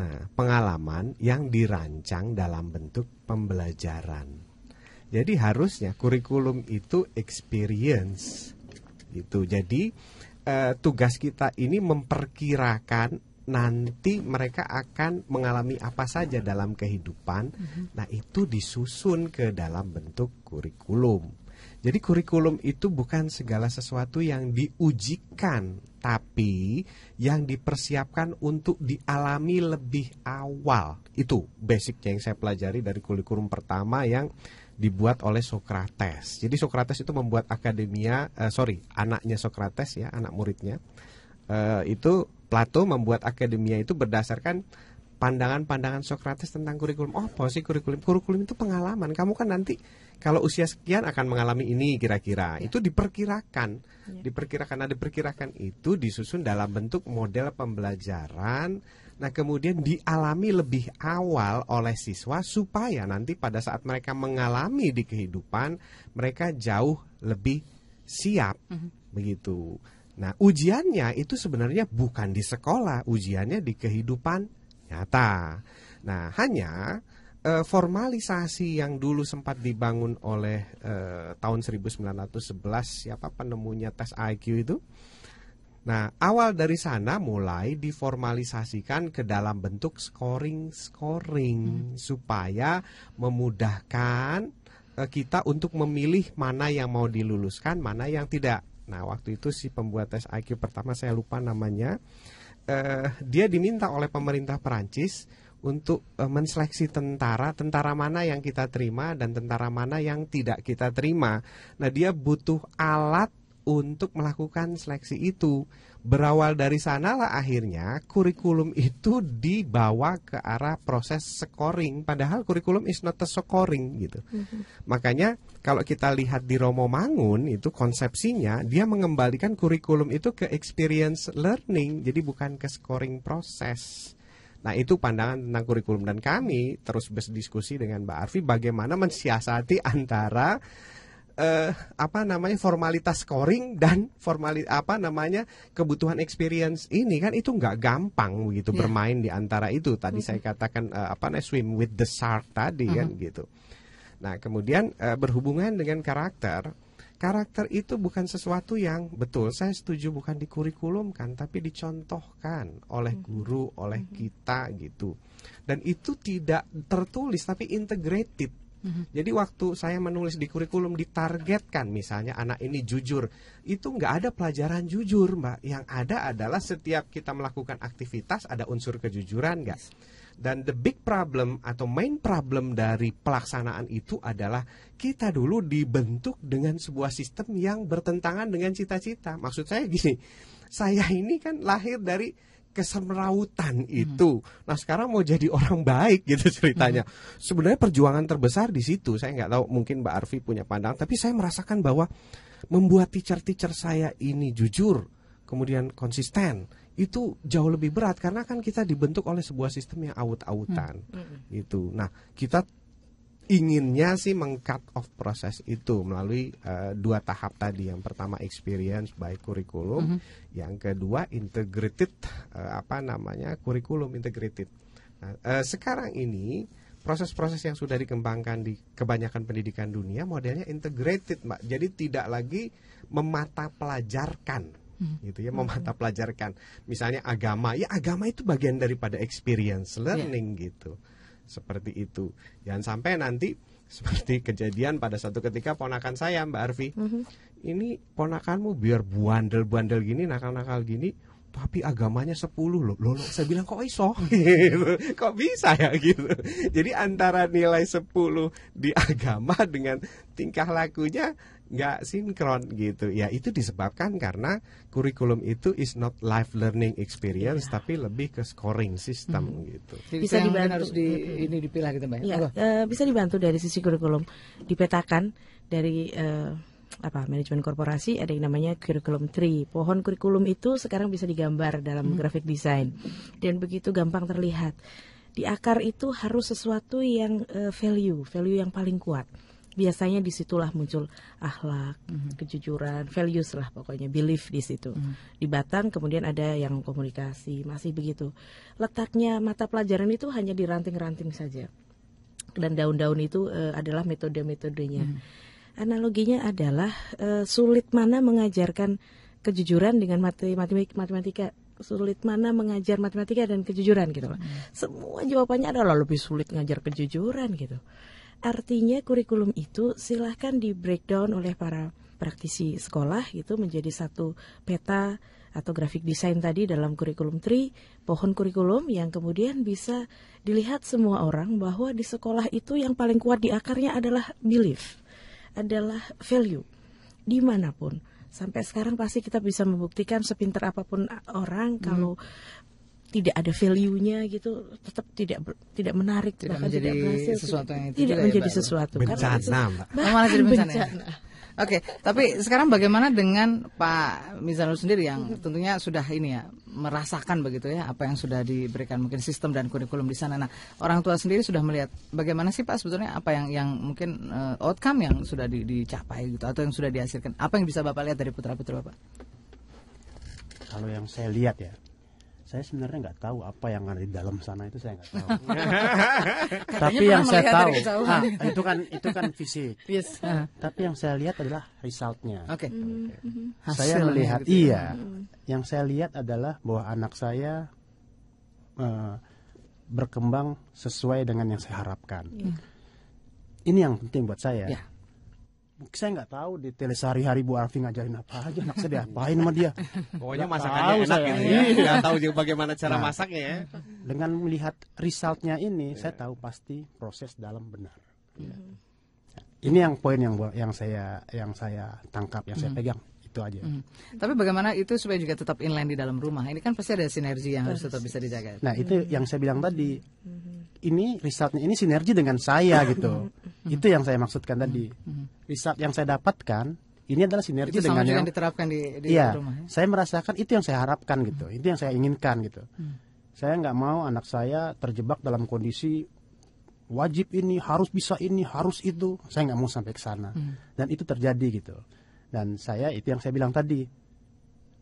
Nah, pengalaman yang dirancang dalam bentuk pembelajaran. Jadi harusnya kurikulum itu experience. Gitu. Jadi eh, tugas kita ini memperkirakan nanti mereka akan mengalami apa saja dalam kehidupan. Mm -hmm. Nah, itu disusun ke dalam bentuk kurikulum. Jadi kurikulum itu bukan segala sesuatu yang diujikan, tapi yang dipersiapkan untuk dialami lebih awal. Itu basicnya yang saya pelajari dari kurikulum pertama yang dibuat oleh Socrates. Jadi Socrates itu membuat akademia, uh, sorry, anaknya Socrates ya, anak muridnya. Uh, itu Plato membuat akademia itu berdasarkan pandangan-pandangan Socrates tentang kurikulum. Oh, posisi kurikulum. Kurikulum itu pengalaman. Kamu kan nanti kalau usia sekian akan mengalami ini kira-kira. Ya. Itu diperkirakan. Ya. Diperkirakan nah diperkirakan itu disusun dalam bentuk model pembelajaran. Nah, kemudian dialami lebih awal oleh siswa supaya nanti pada saat mereka mengalami di kehidupan mereka jauh lebih siap. uh mhm. -huh. Begitu. Nah, ujiannya itu sebenarnya bukan di sekolah, ujiannya di kehidupan nyata. Nah, hanya Eh, formalisasi yang dulu sempat dibangun oleh uh, tahun 1911 siapa penemunya tes IQ itu. Nah, awal dari sana mulai diformalisasikan ke dalam bentuk scoring-scoring hmm. supaya memudahkan uh, kita untuk memilih mana yang mau diluluskan, mana yang tidak. Nah, waktu itu si pembuat tes IQ pertama saya lupa namanya. Uh, dia diminta oleh pemerintah Perancis untuk uh, menseleksi tentara, tentara mana yang kita terima dan tentara mana yang tidak kita terima. Nah, dia butuh alat untuk melakukan seleksi itu. Berawal dari sanalah akhirnya kurikulum itu dibawa ke arah proses scoring. Padahal kurikulum is not a scoring gitu. Mm-hmm. Makanya kalau kita lihat di Romo Mangun itu konsepsinya dia mengembalikan kurikulum itu ke experience learning, jadi bukan ke scoring proses. Nah itu pandangan tentang kurikulum dan kami terus berdiskusi dengan Mbak Arfi bagaimana mensiasati antara eh, apa namanya formalitas scoring dan formalit apa namanya kebutuhan experience ini kan itu nggak gampang gitu yeah. bermain di antara itu tadi mm -hmm. saya katakan eh, apa namanya swim with the shark tadi mm -hmm. kan gitu. Nah kemudian eh, berhubungan dengan karakter Karakter itu bukan sesuatu yang betul, saya setuju bukan dikurikulumkan, tapi dicontohkan oleh mhm. guru, oleh mhm. kita gitu. Dan itu tidak tertulis tapi integrated. Mm-hmm. Jadi waktu saya menulis di kurikulum ditargetkan misalnya anak ini jujur, itu nggak ada pelajaran jujur, Mbak. Yang ada adalah setiap kita melakukan aktivitas ada unsur kejujuran guys. Yes. Dan the big problem atau main problem dari pelaksanaan itu adalah kita dulu dibentuk dengan sebuah sistem yang bertentangan dengan cita-cita. Maksud saya gini, saya ini kan lahir dari hmm. itu. Nah sekarang mau jadi orang baik gitu ceritanya. Hmm. Sebenarnya perjuangan terbesar di situ. Saya nggak tahu mungkin Mbak Arfi punya pandang, tapi saya merasakan bahwa membuat teacher-teacher saya ini jujur, kemudian konsisten, itu jauh lebih berat karena kan kita dibentuk oleh sebuah sistem yang aut-autan hmm. Hmm. hmm. gitu. Nah, kita inginnya sih mengcut off proses itu melalui uh, dua tahap tadi. Yang pertama experience by kurikulum, -hmm. yang kedua integrated uh, apa namanya kurikulum integrated. Nah, uh, sekarang ini proses-proses yang sudah dikembangkan di kebanyakan pendidikan dunia modelnya integrated, mbak. Jadi tidak lagi memata pelajarkan hmm. gitu ya, memata pelajarkan. Misalnya agama, ya agama itu bagian daripada experience ya. learning yeah. gitu. Seperti itu. Jangan sampai nanti seperti kejadian pada satu ketika ponakan saya Mbak Arfi. Mm -hmm. Ini ponakanmu biar buandel-buandel gini, nakal-nakal gini, tapi agamanya 10 loh. Loh, loh saya bilang kok iso? Gitu. Kok bisa ya gitu. Jadi antara nilai 10 di agama dengan tingkah lakunya nggak sinkron gitu ya itu disebabkan karena kurikulum itu is not life learning experience yeah. tapi lebih ke scoring system -hmm. gitu Jadi bisa dibantu harus di, ini dipilah gitu mbak ya, uh, bisa dibantu dari sisi kurikulum dipetakan dari uh, apa manajemen korporasi ada yang namanya kurikulum tree. Pohon kurikulum itu sekarang bisa digambar dalam hmm. graphic design dan begitu gampang terlihat. Di akar itu harus sesuatu yang uh, value, value yang paling kuat biasanya disitulah muncul akhlak, mm-hmm. kejujuran, values lah pokoknya, belief di situ. Mm-hmm. Di batang kemudian ada yang komunikasi, masih begitu. Letaknya mata pelajaran itu hanya di ranting-ranting saja. Dan daun-daun itu uh, adalah metode-metodenya. Mm-hmm. Analoginya adalah uh, sulit mana mengajarkan kejujuran dengan matematika, matematika sulit mana mengajar matematika dan kejujuran gitu loh. Hmm. Semua jawabannya adalah lebih sulit ngajar kejujuran gitu. Artinya kurikulum itu silahkan di breakdown oleh para praktisi sekolah gitu menjadi satu peta atau grafik desain tadi dalam kurikulum 3 pohon kurikulum yang kemudian bisa dilihat semua orang bahwa di sekolah itu yang paling kuat di akarnya adalah belief, adalah value dimanapun. Sampai sekarang pasti kita bisa membuktikan sepinter apapun orang hmm. kalau tidak ada value-nya gitu tetap tidak tidak menarik tidak bahkan menjadi tidak berhasil sesuatu yang tidak menjadi ya, baru. sesuatu bencana karena oh, malah jadi bencana, ya? bencana. Oke, okay, tapi sekarang bagaimana dengan Pak Mizanul sendiri yang hmm. tentunya sudah ini ya merasakan begitu ya apa yang sudah diberikan mungkin sistem dan kurikulum di sana. Nah, orang tua sendiri sudah melihat bagaimana sih Pak sebetulnya apa yang yang mungkin uh, outcome yang sudah di, dicapai gitu atau yang sudah dihasilkan. Apa yang bisa Bapak lihat dari putra-putra Bapak? Kalau yang saya lihat ya, saya sebenarnya nggak tahu apa yang ada di dalam sana itu saya nggak tahu. Tapi yang saya tahu, ah, itu kan itu kan fisik. Yes. Uh. Tapi yang saya lihat adalah resultnya. Oke. Okay. Mm-hmm. Okay. Mm-hmm. Saya melihat gitu. Ya. iya. Mm-hmm. Yang saya lihat adalah bahwa anak saya uh, berkembang sesuai dengan yang saya harapkan. Yeah. Ini yang penting buat saya. Yeah saya nggak tahu di tele sehari-hari Bu Arfi ngajarin apa aja anak saya diapain sama dia pokoknya gak masakannya tahu enak saya. gitu ya nggak tahu juga bagaimana cara nah, masaknya ya dengan melihat resultnya ini yeah. saya tahu pasti proses dalam benar -hmm. ini yang poin yang yang saya yang saya tangkap yang mm. saya mhm. pegang itu aja. Hmm. Tapi bagaimana itu supaya juga tetap inline di dalam rumah? Ini kan pasti ada sinergi yang harus tetap bisa dijaga. Nah, itu hmm. yang saya bilang tadi. Hmm. Ini risetnya ini sinergi dengan saya hmm. gitu. itu yang saya maksudkan tadi. Riset yang saya dapatkan ini adalah sinergi itu dengan yang, yang diterapkan di, di iya, rumah. Ya? Saya merasakan itu yang saya harapkan gitu, hmm. itu yang saya inginkan gitu. Hmm. Saya nggak mau anak saya terjebak dalam kondisi wajib ini harus bisa ini harus itu. Saya nggak mau sampai ke sana hmm. dan itu terjadi gitu dan saya itu yang saya bilang tadi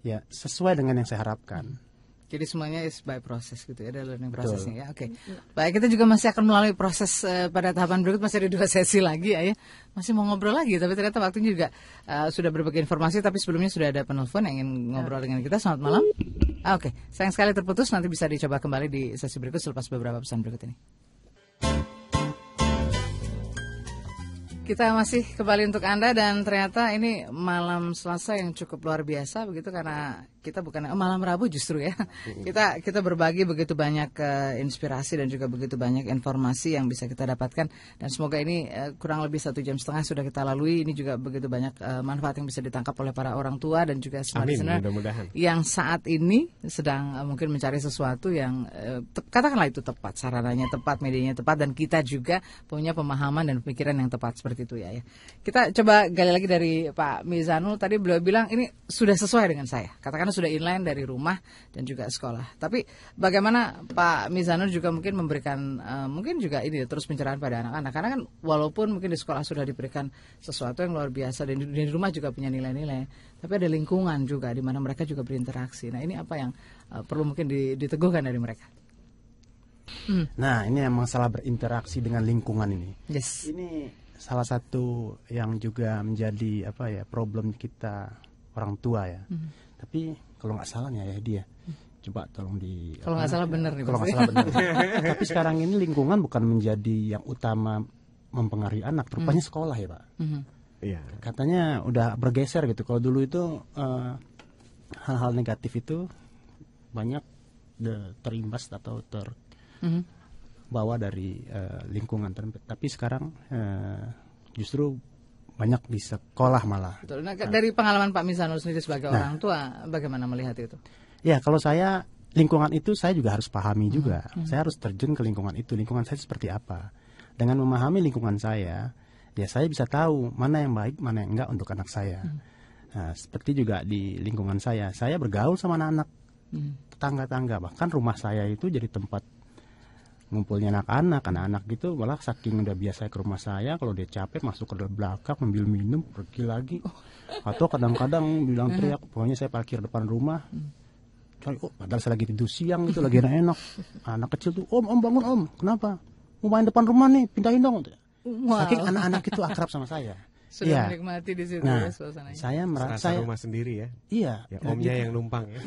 ya sesuai dengan yang saya harapkan hmm. jadi semuanya is by process gitu ya, ada learning prosesnya ya. Oke. Okay. Baik, kita juga masih akan melalui proses uh, pada tahapan berikut masih ada dua sesi lagi ya, ya. Masih mau ngobrol lagi tapi ternyata waktunya juga uh, sudah berbagai informasi tapi sebelumnya sudah ada penelpon yang ingin ngobrol dengan kita. Selamat malam. Oke, okay. sayang sekali terputus nanti bisa dicoba kembali di sesi berikut selepas beberapa pesan berikut ini. Kita masih kembali untuk Anda dan ternyata ini malam Selasa yang cukup luar biasa begitu karena kita bukan oh, malam Rabu justru ya. Kita kita berbagi begitu banyak uh, inspirasi dan juga begitu banyak informasi yang bisa kita dapatkan dan semoga ini uh, kurang lebih satu jam setengah sudah kita lalui. Ini juga begitu banyak uh, manfaat yang bisa ditangkap oleh para orang tua dan juga smart Amin, yang saat ini sedang uh, mungkin mencari sesuatu yang uh, katakanlah itu tepat sarananya tepat, medianya tepat dan kita juga punya pemahaman dan pemikiran yang tepat seperti itu ya. ya. Kita coba gali lagi dari Pak Mizanul tadi beliau bilang ini sudah sesuai dengan saya. Katakanlah sudah inline dari rumah dan juga sekolah. Tapi bagaimana Pak Mizanur juga mungkin memberikan uh, mungkin juga ini terus pencerahan pada anak-anak karena kan walaupun mungkin di sekolah sudah diberikan sesuatu yang luar biasa dan di, di rumah juga punya nilai-nilai, tapi ada lingkungan juga di mana mereka juga berinteraksi. Nah, ini apa yang uh, perlu mungkin diteguhkan dari mereka? Hmm. Nah, ini yang masalah berinteraksi dengan lingkungan ini. Yes. Ini salah satu yang juga menjadi apa ya problem kita orang tua ya. Hmm. Tapi kalau nggak salahnya ya dia coba tolong di kalau nggak salah benar nih kalau nggak salah benar tapi sekarang ini lingkungan bukan menjadi yang utama mempengaruhi anak rupanya hmm. sekolah ya pak hmm. Iya. Katanya udah bergeser gitu. Kalau dulu itu eh, hal-hal uh, negatif itu banyak terimbas atau ter mm-hmm. dari uh, lingkungan. Tapi sekarang uh, justru banyak di sekolah malah. Betul. Nah, nah. dari pengalaman Pak Mizanul sendiri sebagai nah, orang tua, bagaimana melihat itu? Ya, kalau saya lingkungan itu saya juga harus pahami hmm. juga. Hmm. Saya harus terjun ke lingkungan itu. Lingkungan saya seperti apa? Dengan memahami lingkungan saya, ya saya bisa tahu mana yang baik, mana yang enggak untuk anak saya. Hmm. Nah, seperti juga di lingkungan saya, saya bergaul sama anak-anak, hmm. tetangga-tangga, -anak. hmm. bahkan rumah saya itu jadi tempat ngumpulnya anak-anak karena anak gitu malah saking udah biasa ke rumah saya kalau dia capek masuk ke belakang ambil minum pergi lagi atau kadang-kadang bilang teriak pokoknya saya parkir depan rumah cari oh padahal saya lagi tidur siang itu lagi enak enak anak kecil tuh om om bangun om kenapa mau main depan rumah nih pindahin dong Saking anak-anak itu akrab sama saya sudah ya. menikmati di situ nah, ya suasananya. Saya merasa saya, rumah sendiri ya. Iya. Ya, omnya gitu. yang numpang ya.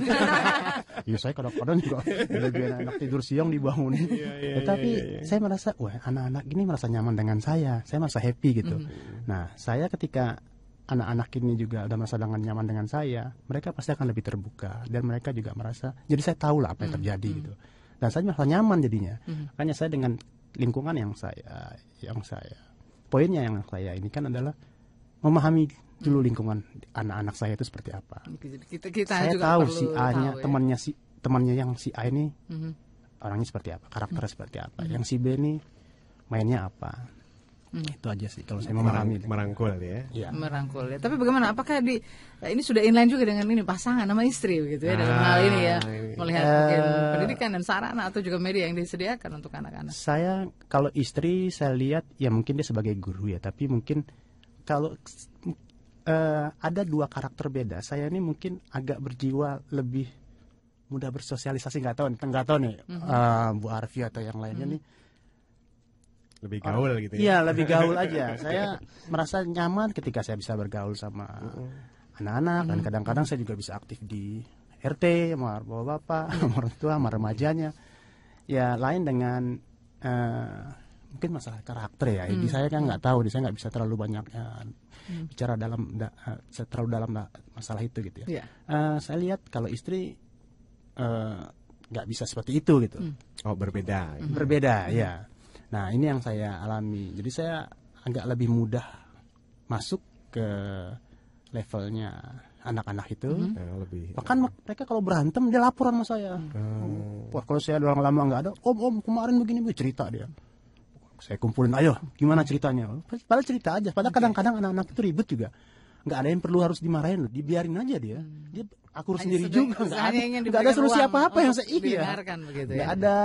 ya saya kadang-kadang juga lebih enak, tidur siang di bawah ini. Tetapi ya, ya, ya. saya merasa wah anak-anak ini merasa nyaman dengan saya. Saya merasa happy gitu. Mm -hmm. Nah, saya ketika anak-anak ini juga udah merasa dengan nyaman dengan saya, mereka pasti akan lebih terbuka dan mereka juga merasa jadi saya tahu lah apa yang mhm, terjadi mm -hmm. gitu. Dan saya merasa nyaman jadinya. Mm -hmm. Makanya saya dengan lingkungan yang saya yang saya poinnya yang saya ini kan adalah memahami dulu lingkungan anak-anak saya itu seperti apa. Kita, kita saya juga tahu si A-nya tahu, ya. temannya si temannya yang si A ini -hmm. orangnya seperti apa, karakternya -hmm. seperti apa, -hmm. yang si B ini mainnya apa. Hmm. Itu aja sih kalau saya memahami merangkul ya. ya. Merangkul ya. Tapi bagaimana apakah di ini sudah inline juga dengan ini pasangan sama istri begitu ya ah, dalam hal ini ya ah, iya. melihat uh, pendidikan dan sarana atau juga media yang disediakan untuk anak-anak. Saya kalau istri saya lihat ya mungkin dia sebagai guru ya, tapi mungkin kalau uh, ada dua karakter beda. Saya ini mungkin agak berjiwa lebih mudah bersosialisasi nggak tahu nggak tahu nih mm -hmm. uh, Bu Arfi atau yang lainnya mm -hmm. nih lebih gaul gitu ya. Iya, lebih gaul aja. saya merasa nyaman ketika saya bisa bergaul sama mhm. anak-anak mm -hmm. dan mhm. kadang-kadang saya juga bisa aktif di RT sama bapak-bapak, sama orang tua, sama mhm. remajanya. Ya lain dengan uh, mungkin masalah karakter ya. Hmm. Di saya kan nggak tahu, di saya nggak bisa terlalu banyak uh, hmm. bicara dalam da, uh, terlalu dalam masalah itu gitu ya. Yeah. Iya. Uh, saya lihat kalau istri eh, nggak uh, bisa seperti itu gitu. Hmm. Oh berbeda. Hmm. Berbeda hmm. ya. Nah ini yang saya alami. Jadi saya agak lebih mudah masuk ke levelnya anak-anak itu hmm. bahkan mereka kalau berantem dia laporan sama saya hmm. Wah, kalau saya doang lama nggak ada om om kemarin begini begini cerita dia saya kumpulin ayo gimana ceritanya padahal cerita aja padahal kadang-kadang anak-anak itu ribet juga nggak ada yang perlu harus dimarahin loh dibiarin aja dia hmm. dia aku sendiri juga nggak ada, ada solusi apa-apa yang saya iya ya. nggak ada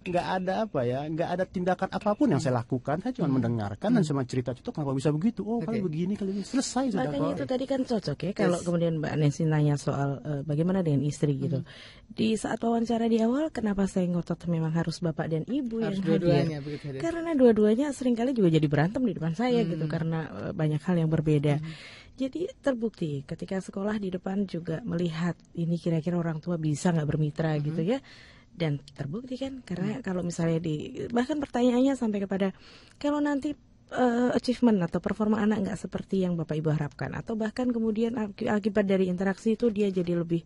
nggak ada apa ya nggak ada tindakan apapun yang saya lakukan saya cuma hmm. mendengarkan dan hmm. cuma cerita itu kenapa bisa begitu oh okay. kalau begini kali ini selesai sudah makanya itu tadi kan cocok ya kalau kemudian mbak Nancy nanya soal uh, bagaimana dengan istri gitu. hmm. gitu di saat wawancara di awal kenapa saya ngotot memang harus bapak dan ibu harus yang dua hadir begitu, ya, karena dua-duanya seringkali juga jadi berantem di depan saya gitu, hmm. gitu karena uh, banyak hal yang berbeda hmm. Jadi terbukti ketika sekolah di depan juga melihat ini kira-kira orang tua bisa nggak bermitra mm -hmm. gitu ya dan terbukti kan karena hmm. kalau misalnya di bahkan pertanyaannya sampai kepada kalau nanti uh, achievement atau performa anak nggak seperti yang bapak ibu harapkan atau bahkan kemudian akibat dari interaksi itu dia jadi lebih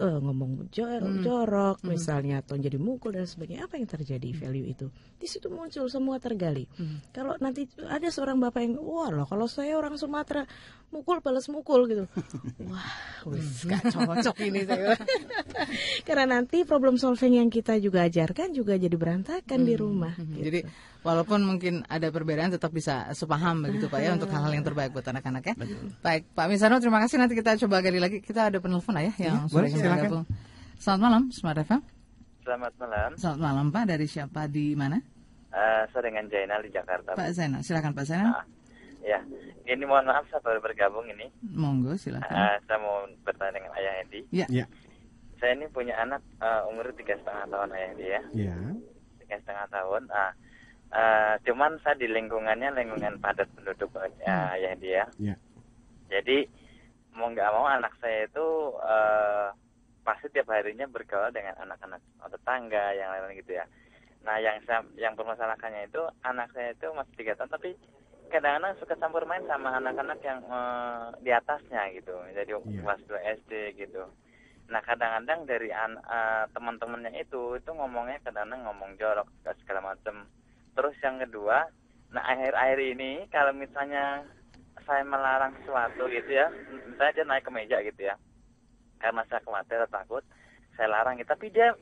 uh, ngomong jorok, hmm. jorok hmm. misalnya atau jadi mukul dan sebagainya apa yang terjadi hmm. value itu di situ muncul semua tergali hmm. kalau nanti ada seorang bapak yang wah loh kalau saya orang Sumatera mukul balas mukul gitu wah hmm. wis gak cocok ini saya karena nanti problem solving yang kita juga ajarkan juga jadi berantakan hmm. di rumah hmm. gitu. jadi walaupun mungkin ada perbedaan tetap bisa sepaham begitu Pak ya untuk hal-hal yang terbaik buat anak-anak ya. Betul. Baik Pak Misano terima kasih nanti kita coba gali lagi kita ada penelpon ya yang ya, sudah bergabung. Selamat malam Smart FM. Selamat malam. Selamat malam Pak dari siapa di mana? Uh, eh, saya dengan Zainal di Jakarta. Pak Zainal silakan Pak Zainal. Nah, ya ini mohon maaf saya baru bergabung ini. Monggo silakan. Uh, saya mau bertanya dengan Ayah Edi. Ya. ya. Saya ini punya anak uh, umur tiga setengah tahun Ayah Edi ya. Iya. Tiga setengah tahun. Uh, Uh, cuman saya di lingkungannya lingkungan padat penduduk uh, ya dia. Ya. Yeah. Jadi mau nggak mau anak saya itu uh, pasti tiap harinya bergaul dengan anak-anak tetangga yang lain lain gitu ya. Nah yang saya, yang permasalahannya itu anak saya itu masih tiga tahun tapi kadang-kadang suka campur main sama anak-anak yang uh, di atasnya gitu. Jadi yeah. kelas 2 SD gitu. Nah kadang-kadang dari uh, teman-temannya itu itu ngomongnya kadang-kadang ngomong jorok segala macam Terus yang kedua, nah akhir-akhir ini kalau misalnya saya melarang sesuatu gitu ya, misalnya dia naik ke meja gitu ya, karena saya khawatir takut, saya larang gitu, tapi dia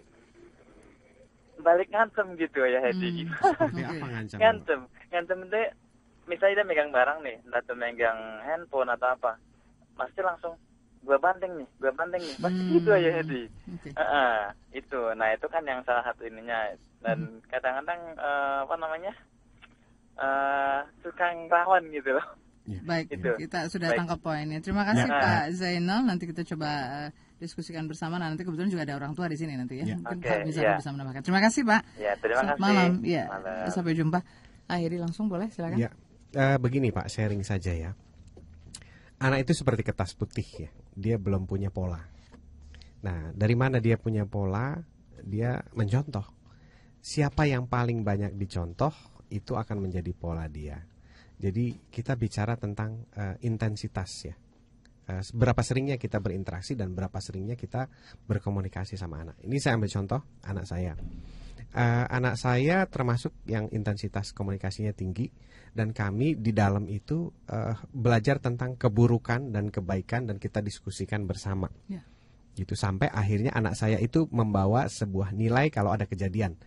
balik ngancem gitu ya Hedi. Hmm. ngancem? ngancem, ngancem itu misalnya dia megang barang nih, atau megang handphone atau apa, pasti langsung gue banting nih, gue banting nih, pasti hmm. gitu aja hmm. Hedi. Okay. Uh, uh, itu, nah itu kan yang salah satu ininya dan hmm. kadang-kadang uh, apa namanya uh, suka ngelawan gitu loh Ya. baik gitu. kita sudah baik. tangkap poinnya terima kasih ya. Pak nah. Zainal nanti kita coba eh, diskusikan bersama nah, nanti kebetulan juga ada orang tua di sini nanti ya ya. mungkin okay, bisa ya. bisa menambahkan terima kasih Pak ya, terima kasih. malam ya malam. sampai jumpa akhiri langsung boleh silakan ya. uh, begini Pak sharing saja ya anak itu seperti kertas putih ya dia belum punya pola nah dari mana dia punya pola dia mencontoh siapa yang paling banyak dicontoh itu akan menjadi pola dia. Jadi kita bicara tentang uh, intensitas ya. Uh, eh, berapa seringnya kita berinteraksi dan berapa seringnya kita berkomunikasi sama anak. Ini saya ambil contoh anak saya. Uh, anak saya termasuk yang intensitas komunikasinya tinggi dan kami di dalam itu uh, belajar tentang keburukan dan kebaikan dan kita diskusikan bersama. Yeah gitu sampai akhirnya anak saya itu membawa sebuah nilai kalau ada kejadian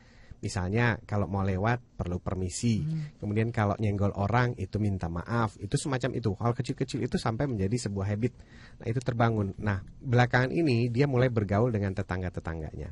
Misalnya kalau mau lewat perlu permisi. Hmm. Kemudian kalau nyenggol orang itu minta maaf. Itu semacam itu. Hal kecil-kecil itu sampai menjadi sebuah habit. Nah, itu terbangun. Nah, belakangan ini dia mulai bergaul dengan tetangga-tetangganya.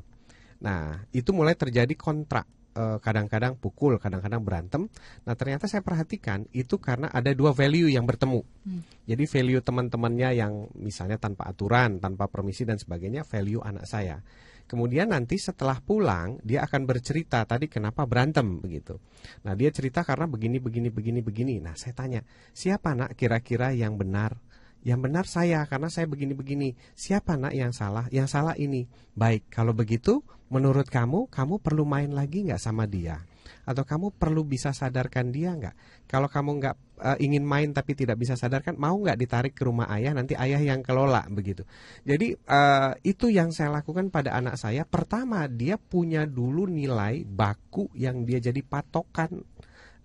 Nah, itu mulai terjadi kontrak eh, kadang-kadang pukul, kadang-kadang berantem. Nah ternyata saya perhatikan itu karena ada dua value yang bertemu. Hmm. Jadi value teman-temannya yang misalnya tanpa aturan, tanpa permisi dan sebagainya, value anak saya. Kemudian nanti setelah pulang dia akan bercerita tadi kenapa berantem begitu. Nah dia cerita karena begini begini begini begini. Nah saya tanya siapa nak kira-kira yang benar? Yang benar saya karena saya begini begini. Siapa nak yang salah? Yang salah ini. Baik kalau begitu menurut kamu kamu perlu main lagi nggak sama dia? atau kamu perlu bisa sadarkan dia nggak kalau kamu nggak e, ingin main tapi tidak bisa sadarkan mau nggak ditarik ke rumah ayah nanti ayah yang kelola begitu jadi e, itu yang saya lakukan pada anak saya pertama dia punya dulu nilai baku yang dia jadi patokan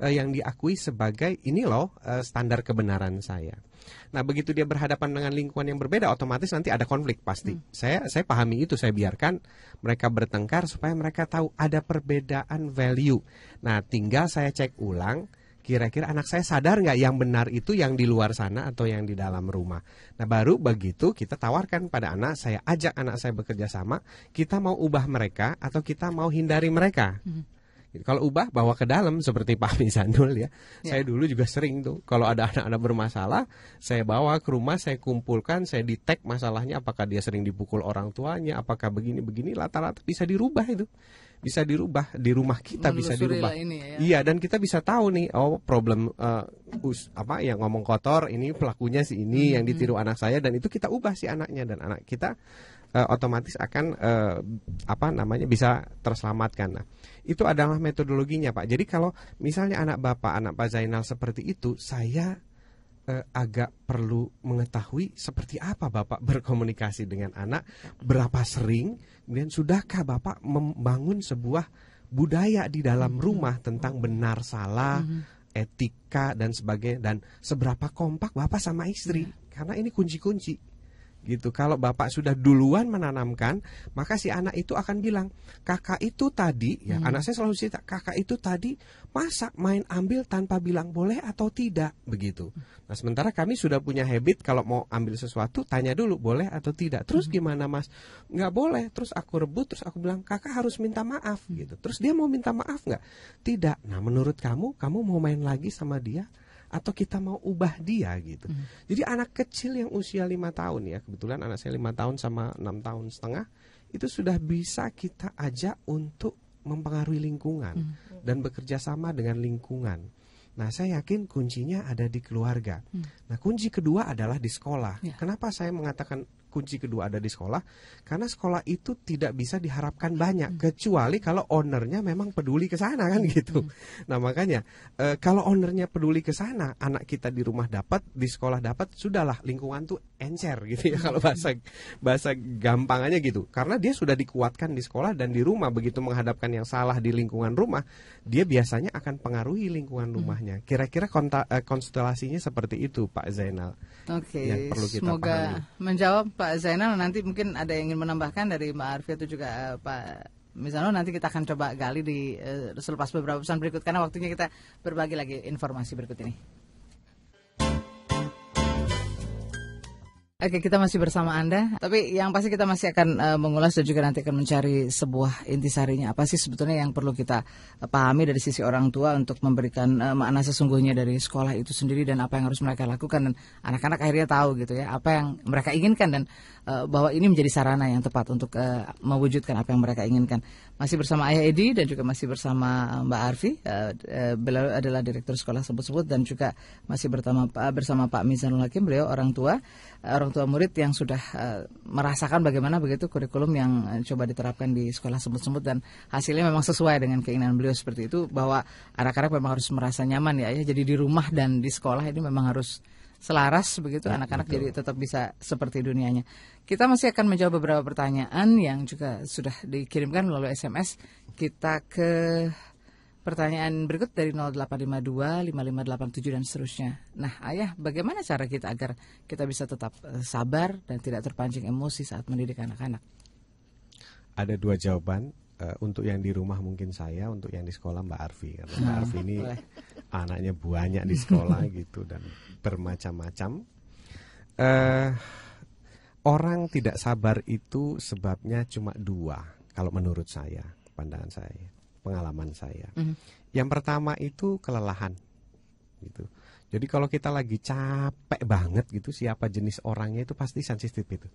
e, yang diakui sebagai ini loh e, standar kebenaran saya Nah, begitu dia berhadapan dengan lingkungan yang berbeda, otomatis nanti ada konflik pasti. Hmm. Saya saya pahami itu, saya biarkan mereka bertengkar supaya mereka tahu ada perbedaan value. Nah, tinggal saya cek ulang kira-kira anak saya sadar nggak yang benar itu yang di luar sana atau yang di dalam rumah. Nah baru begitu kita tawarkan pada anak, saya ajak anak saya bekerja sama, kita mau ubah mereka atau kita mau hindari mereka. Hmm. Kalau ubah bawa ke dalam seperti Pak Misanul ya. ya. Saya dulu juga sering tuh kalau ada anak-anak bermasalah, saya bawa ke rumah, saya kumpulkan, saya detek masalahnya apakah dia sering dipukul orang tuanya, apakah begini-begini latar rata bisa dirubah itu. Bisa dirubah di rumah kita Menurut bisa dirubah. Ini ya. Iya, dan kita bisa tahu nih oh problem uh, us, apa yang ngomong kotor ini pelakunya si ini hmm. yang hmm. ditiru anak saya dan itu kita ubah si anaknya dan anak kita uh, otomatis akan uh, apa namanya bisa terselamatkan. Nah, itu adalah metodologinya Pak. Jadi kalau misalnya anak Bapak, anak Pak Zainal seperti itu, saya eh, agak perlu mengetahui seperti apa Bapak berkomunikasi dengan anak, berapa sering, kemudian sudahkah Bapak membangun sebuah budaya di dalam hmm. rumah tentang benar salah, mm -hmm. etika dan sebagainya dan seberapa kompak Bapak sama istri. Ya. Karena ini kunci-kunci gitu. Kalau bapak sudah duluan menanamkan, maka si anak itu akan bilang, "Kakak itu tadi, ya hmm. anak saya selalu cerita, kakak itu tadi masak main ambil tanpa bilang boleh atau tidak." Begitu. Nah, sementara kami sudah punya habit kalau mau ambil sesuatu tanya dulu boleh atau tidak. Terus hmm. gimana, Mas? nggak boleh. Terus aku rebut, terus aku bilang, "Kakak harus minta maaf." gitu. Terus dia mau minta maaf nggak? Tidak. Nah, menurut kamu, kamu mau main lagi sama dia? atau kita mau ubah dia gitu. Hmm. Jadi anak kecil yang usia lima tahun ya, kebetulan anak saya lima tahun sama enam tahun setengah itu sudah bisa kita ajak untuk mempengaruhi lingkungan hmm. dan bekerja sama dengan lingkungan. Nah, saya yakin kuncinya ada di keluarga. Hmm. Nah, kunci kedua adalah di sekolah. Ya. Kenapa saya mengatakan kunci kedua ada di sekolah karena sekolah itu tidak bisa diharapkan banyak hmm. kecuali kalau ownernya memang peduli ke sana kan gitu. Hmm. Nah makanya e, kalau ownernya peduli ke sana anak kita di rumah dapat di sekolah dapat sudahlah lingkungan tuh encer gitu ya kalau bahasa bahasa gampangannya gitu karena dia sudah dikuatkan di sekolah dan di rumah begitu menghadapkan yang salah di lingkungan rumah dia biasanya akan pengaruhi lingkungan hmm. rumahnya kira-kira eh, konstelasinya seperti itu Pak Zainal Oke okay. yang perlu kita semoga pahami. menjawab Pak Zainal nanti mungkin ada yang ingin menambahkan dari Mbak Arfi atau juga eh, Pak misalnya nanti kita akan coba gali di eh, selepas beberapa pesan berikut karena waktunya kita berbagi lagi informasi berikut ini. Oke, kita masih bersama Anda. Tapi yang pasti kita masih akan uh, mengulas dan juga nanti akan mencari sebuah intisarinya apa sih sebetulnya yang perlu kita uh, pahami dari sisi orang tua untuk memberikan uh, makna sesungguhnya dari sekolah itu sendiri dan apa yang harus mereka lakukan dan anak-anak akhirnya tahu gitu ya apa yang mereka inginkan dan Eh, bahwa ini menjadi sarana yang tepat untuk uh, mewujudkan apa yang mereka inginkan. Masih bersama Ayah Edi dan juga masih bersama eh, Mbak Arfi, uh, uh, beliau adalah direktur sekolah sebut-sebut dan juga masih bersama uh, bersama Pak Mizanul Hakim, beliau orang tua uh, orang tua murid yang sudah uh, merasakan bagaimana begitu kurikulum yang uh, coba diterapkan di sekolah sebut-sebut dan hasilnya memang sesuai dengan keinginan beliau seperti itu bahwa anak-anak memang harus merasa nyaman ya, ya jadi di rumah dan di sekolah ini memang harus selaras begitu ya, anak-anak ya, jadi tetap bisa seperti dunianya. Kita masih akan menjawab beberapa pertanyaan yang juga sudah dikirimkan melalui SMS. Kita ke pertanyaan berikut dari 0852 5587 dan seterusnya. Nah, Ayah, bagaimana cara kita agar kita bisa tetap eh, sabar dan tidak terpancing emosi saat mendidik anak-anak? Ada dua jawaban. Eh, untuk yang di rumah mungkin saya, untuk yang di sekolah Mbak Arfi karena Mbak hmm. Arfi ini anaknya banyak di sekolah gitu dan bermacam-macam. Uh, orang tidak sabar itu sebabnya cuma dua kalau menurut saya, pandangan saya, pengalaman saya. Mm -hmm. Yang pertama itu kelelahan, gitu. Jadi kalau kita lagi capek banget gitu, siapa jenis orangnya itu pasti sensitif itu.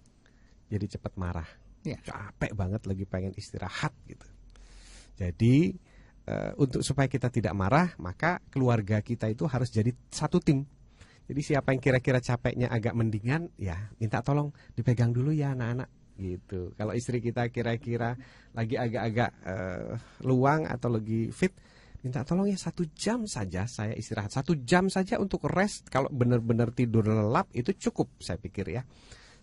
Jadi cepat marah ya capek banget lagi pengen istirahat gitu. Jadi uh, untuk supaya kita tidak marah, maka keluarga kita itu harus jadi satu tim. Jadi siapa yang kira-kira capeknya agak mendingan, ya minta tolong dipegang dulu ya anak-anak gitu. Kalau istri kita kira-kira lagi agak-agak uh, luang atau lagi fit, minta tolong ya satu jam saja saya istirahat satu jam saja untuk rest kalau benar-benar tidur lelap itu cukup saya pikir ya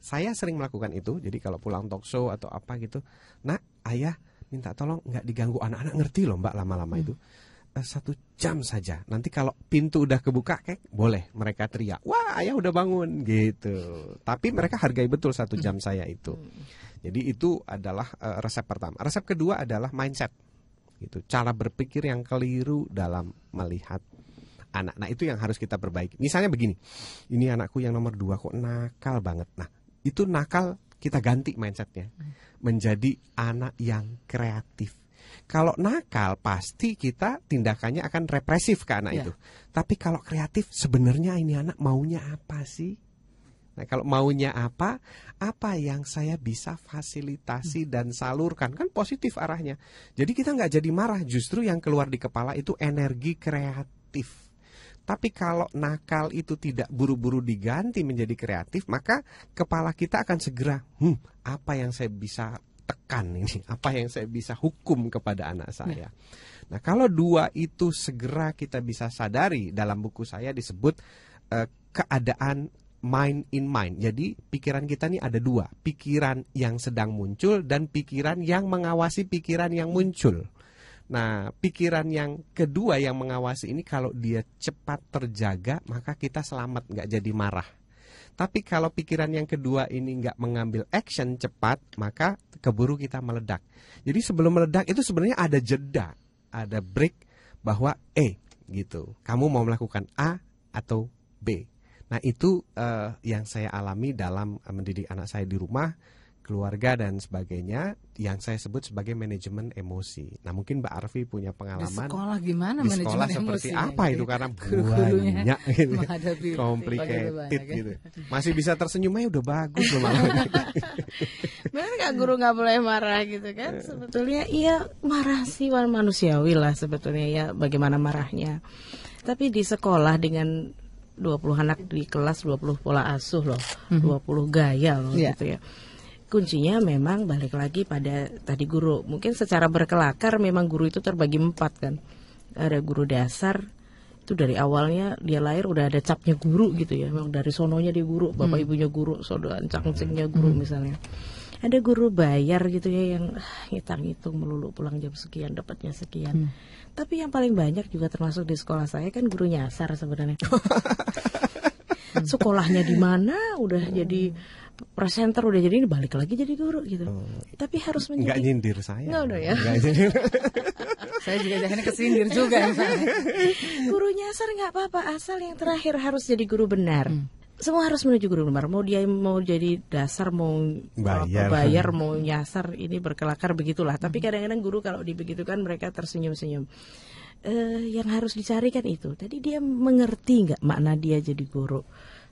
saya sering melakukan itu. Jadi kalau pulang show atau apa gitu, nak ayah minta tolong nggak diganggu anak-anak ngerti loh mbak lama-lama hmm. itu eh, satu jam saja. Nanti kalau pintu udah kebuka, kek boleh mereka teriak, wah ayah udah bangun gitu. Tapi mereka hargai betul satu hmm. jam saya itu. Hmm. Jadi itu adalah eh, resep pertama. Resep kedua adalah mindset, itu Cara berpikir yang keliru dalam melihat anak. Nah itu yang harus kita perbaiki. Misalnya begini, ini anakku yang nomor dua kok nakal banget. Nah itu nakal kita ganti mindsetnya menjadi anak yang kreatif. Kalau nakal pasti kita tindakannya akan represif ke anak yeah. itu. Tapi kalau kreatif sebenarnya ini anak maunya apa sih? Nah, kalau maunya apa, apa yang saya bisa fasilitasi hmm. dan salurkan kan positif arahnya. Jadi kita nggak jadi marah, justru yang keluar di kepala itu energi kreatif. Tapi kalau nakal itu tidak buru-buru diganti menjadi kreatif, maka kepala kita akan segera, hmm, apa yang saya bisa tekan ini, apa yang saya bisa hukum kepada anak ya. saya. Nah, kalau dua itu segera kita bisa sadari dalam buku saya disebut eh, keadaan mind in mind. Jadi pikiran kita ini ada dua, pikiran yang sedang muncul dan pikiran yang mengawasi pikiran yang muncul. Nah, pikiran yang kedua yang mengawasi ini kalau dia cepat terjaga, maka kita selamat nggak jadi marah. Tapi kalau pikiran yang kedua ini nggak mengambil action cepat, maka keburu kita meledak. Jadi sebelum meledak itu sebenarnya ada jeda, ada break bahwa eh gitu, kamu mau melakukan A atau B. Nah itu uh, yang saya alami dalam mendidik anak saya di rumah keluarga dan sebagainya yang saya sebut sebagai manajemen emosi. Nah mungkin Mbak Arfi punya pengalaman di sekolah gimana di sekolah manajemen seperti emosi, apa itu karena banyak gitu, complicated gitu. Masih bisa tersenyum, ya udah bagus loh malah. Mereka guru nggak boleh marah gitu kan? Iya. Sebetulnya iya marah sih manusiawi lah sebetulnya ya bagaimana marahnya. Tapi di sekolah dengan 20 anak di kelas 20 pola asuh loh, mm -hmm. 20 gaya loh yeah. gitu ya kuncinya memang balik lagi pada tadi guru. Mungkin secara berkelakar memang guru itu terbagi empat kan. Ada guru dasar itu dari awalnya dia lahir udah ada capnya guru gitu ya. Memang dari sononya dia guru, bapak hmm. ibunya guru, saudara cangcengnya hmm. guru hmm. misalnya. Ada guru bayar gitu ya yang ngitung-ngitung ah, melulu pulang jam sekian dapatnya sekian. Hmm. Tapi yang paling banyak juga termasuk di sekolah saya kan guru nyasar sebenarnya. Sekolahnya di mana udah hmm. jadi presenter udah jadi ini balik lagi jadi guru gitu. Oh. Tapi harus menjadi Enggak nyindir saya. Enggak udah ya. Enggak nyindir. saya juga jangan kesindir juga. Ya, guru nyasar nggak apa-apa asal yang terakhir harus jadi guru benar. Hmm. Semua harus menuju guru benar. Mau dia mau jadi dasar, mau bayar, bayar mau nyasar, ini berkelakar begitulah. Tapi kadang-kadang guru kalau dibegitukan mereka tersenyum-senyum uh, yang harus dicarikan itu. Tadi dia mengerti nggak makna dia jadi guru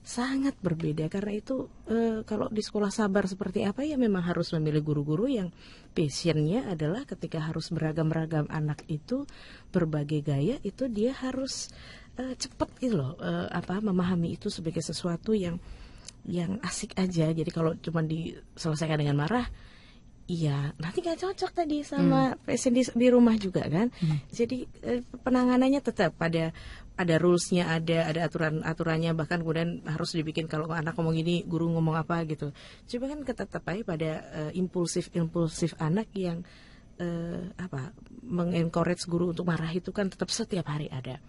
sangat berbeda karena itu e, kalau di sekolah sabar seperti apa ya memang harus memilih guru-guru yang passionnya adalah ketika harus beragam-ragam anak itu berbagai gaya itu dia harus e, cepat gitu loh e, apa memahami itu sebagai sesuatu yang yang asik aja jadi kalau cuma diselesaikan dengan marah Iya, nanti nggak cocok tadi sama hmm. pasien di, di rumah juga kan. Hmm. Jadi eh, penanganannya tetap pada ada rulesnya, ada ada aturan aturannya, bahkan kemudian harus dibikin kalau anak ngomong ini guru ngomong apa gitu. Coba kan tetap aja pada eh, impulsif impulsif anak yang eh, apa mengencourage guru untuk marah itu kan tetap setiap hari ada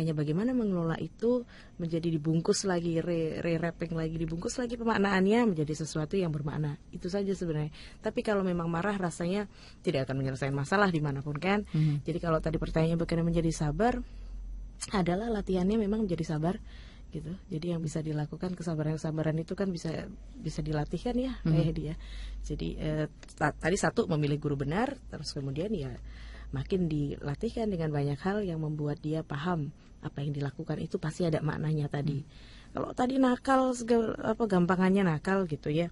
hanya bagaimana mengelola itu menjadi dibungkus lagi re, re wrapping lagi dibungkus lagi pemaknaannya menjadi sesuatu yang bermakna itu saja sebenarnya tapi kalau memang marah rasanya tidak akan menyelesaikan masalah dimanapun kan mm -hmm. jadi kalau tadi pertanyaannya bagaimana menjadi sabar adalah latihannya memang menjadi sabar gitu. Jadi yang bisa dilakukan kesabaran-kesabaran itu kan bisa bisa dilatihkan ya mm -hmm. dia. Jadi eh, tadi satu memilih guru benar, terus kemudian ya makin dilatihkan dengan banyak hal yang membuat dia paham apa yang dilakukan itu pasti ada maknanya tadi. Hmm. Kalau tadi nakal segala, apa gampangannya nakal gitu ya.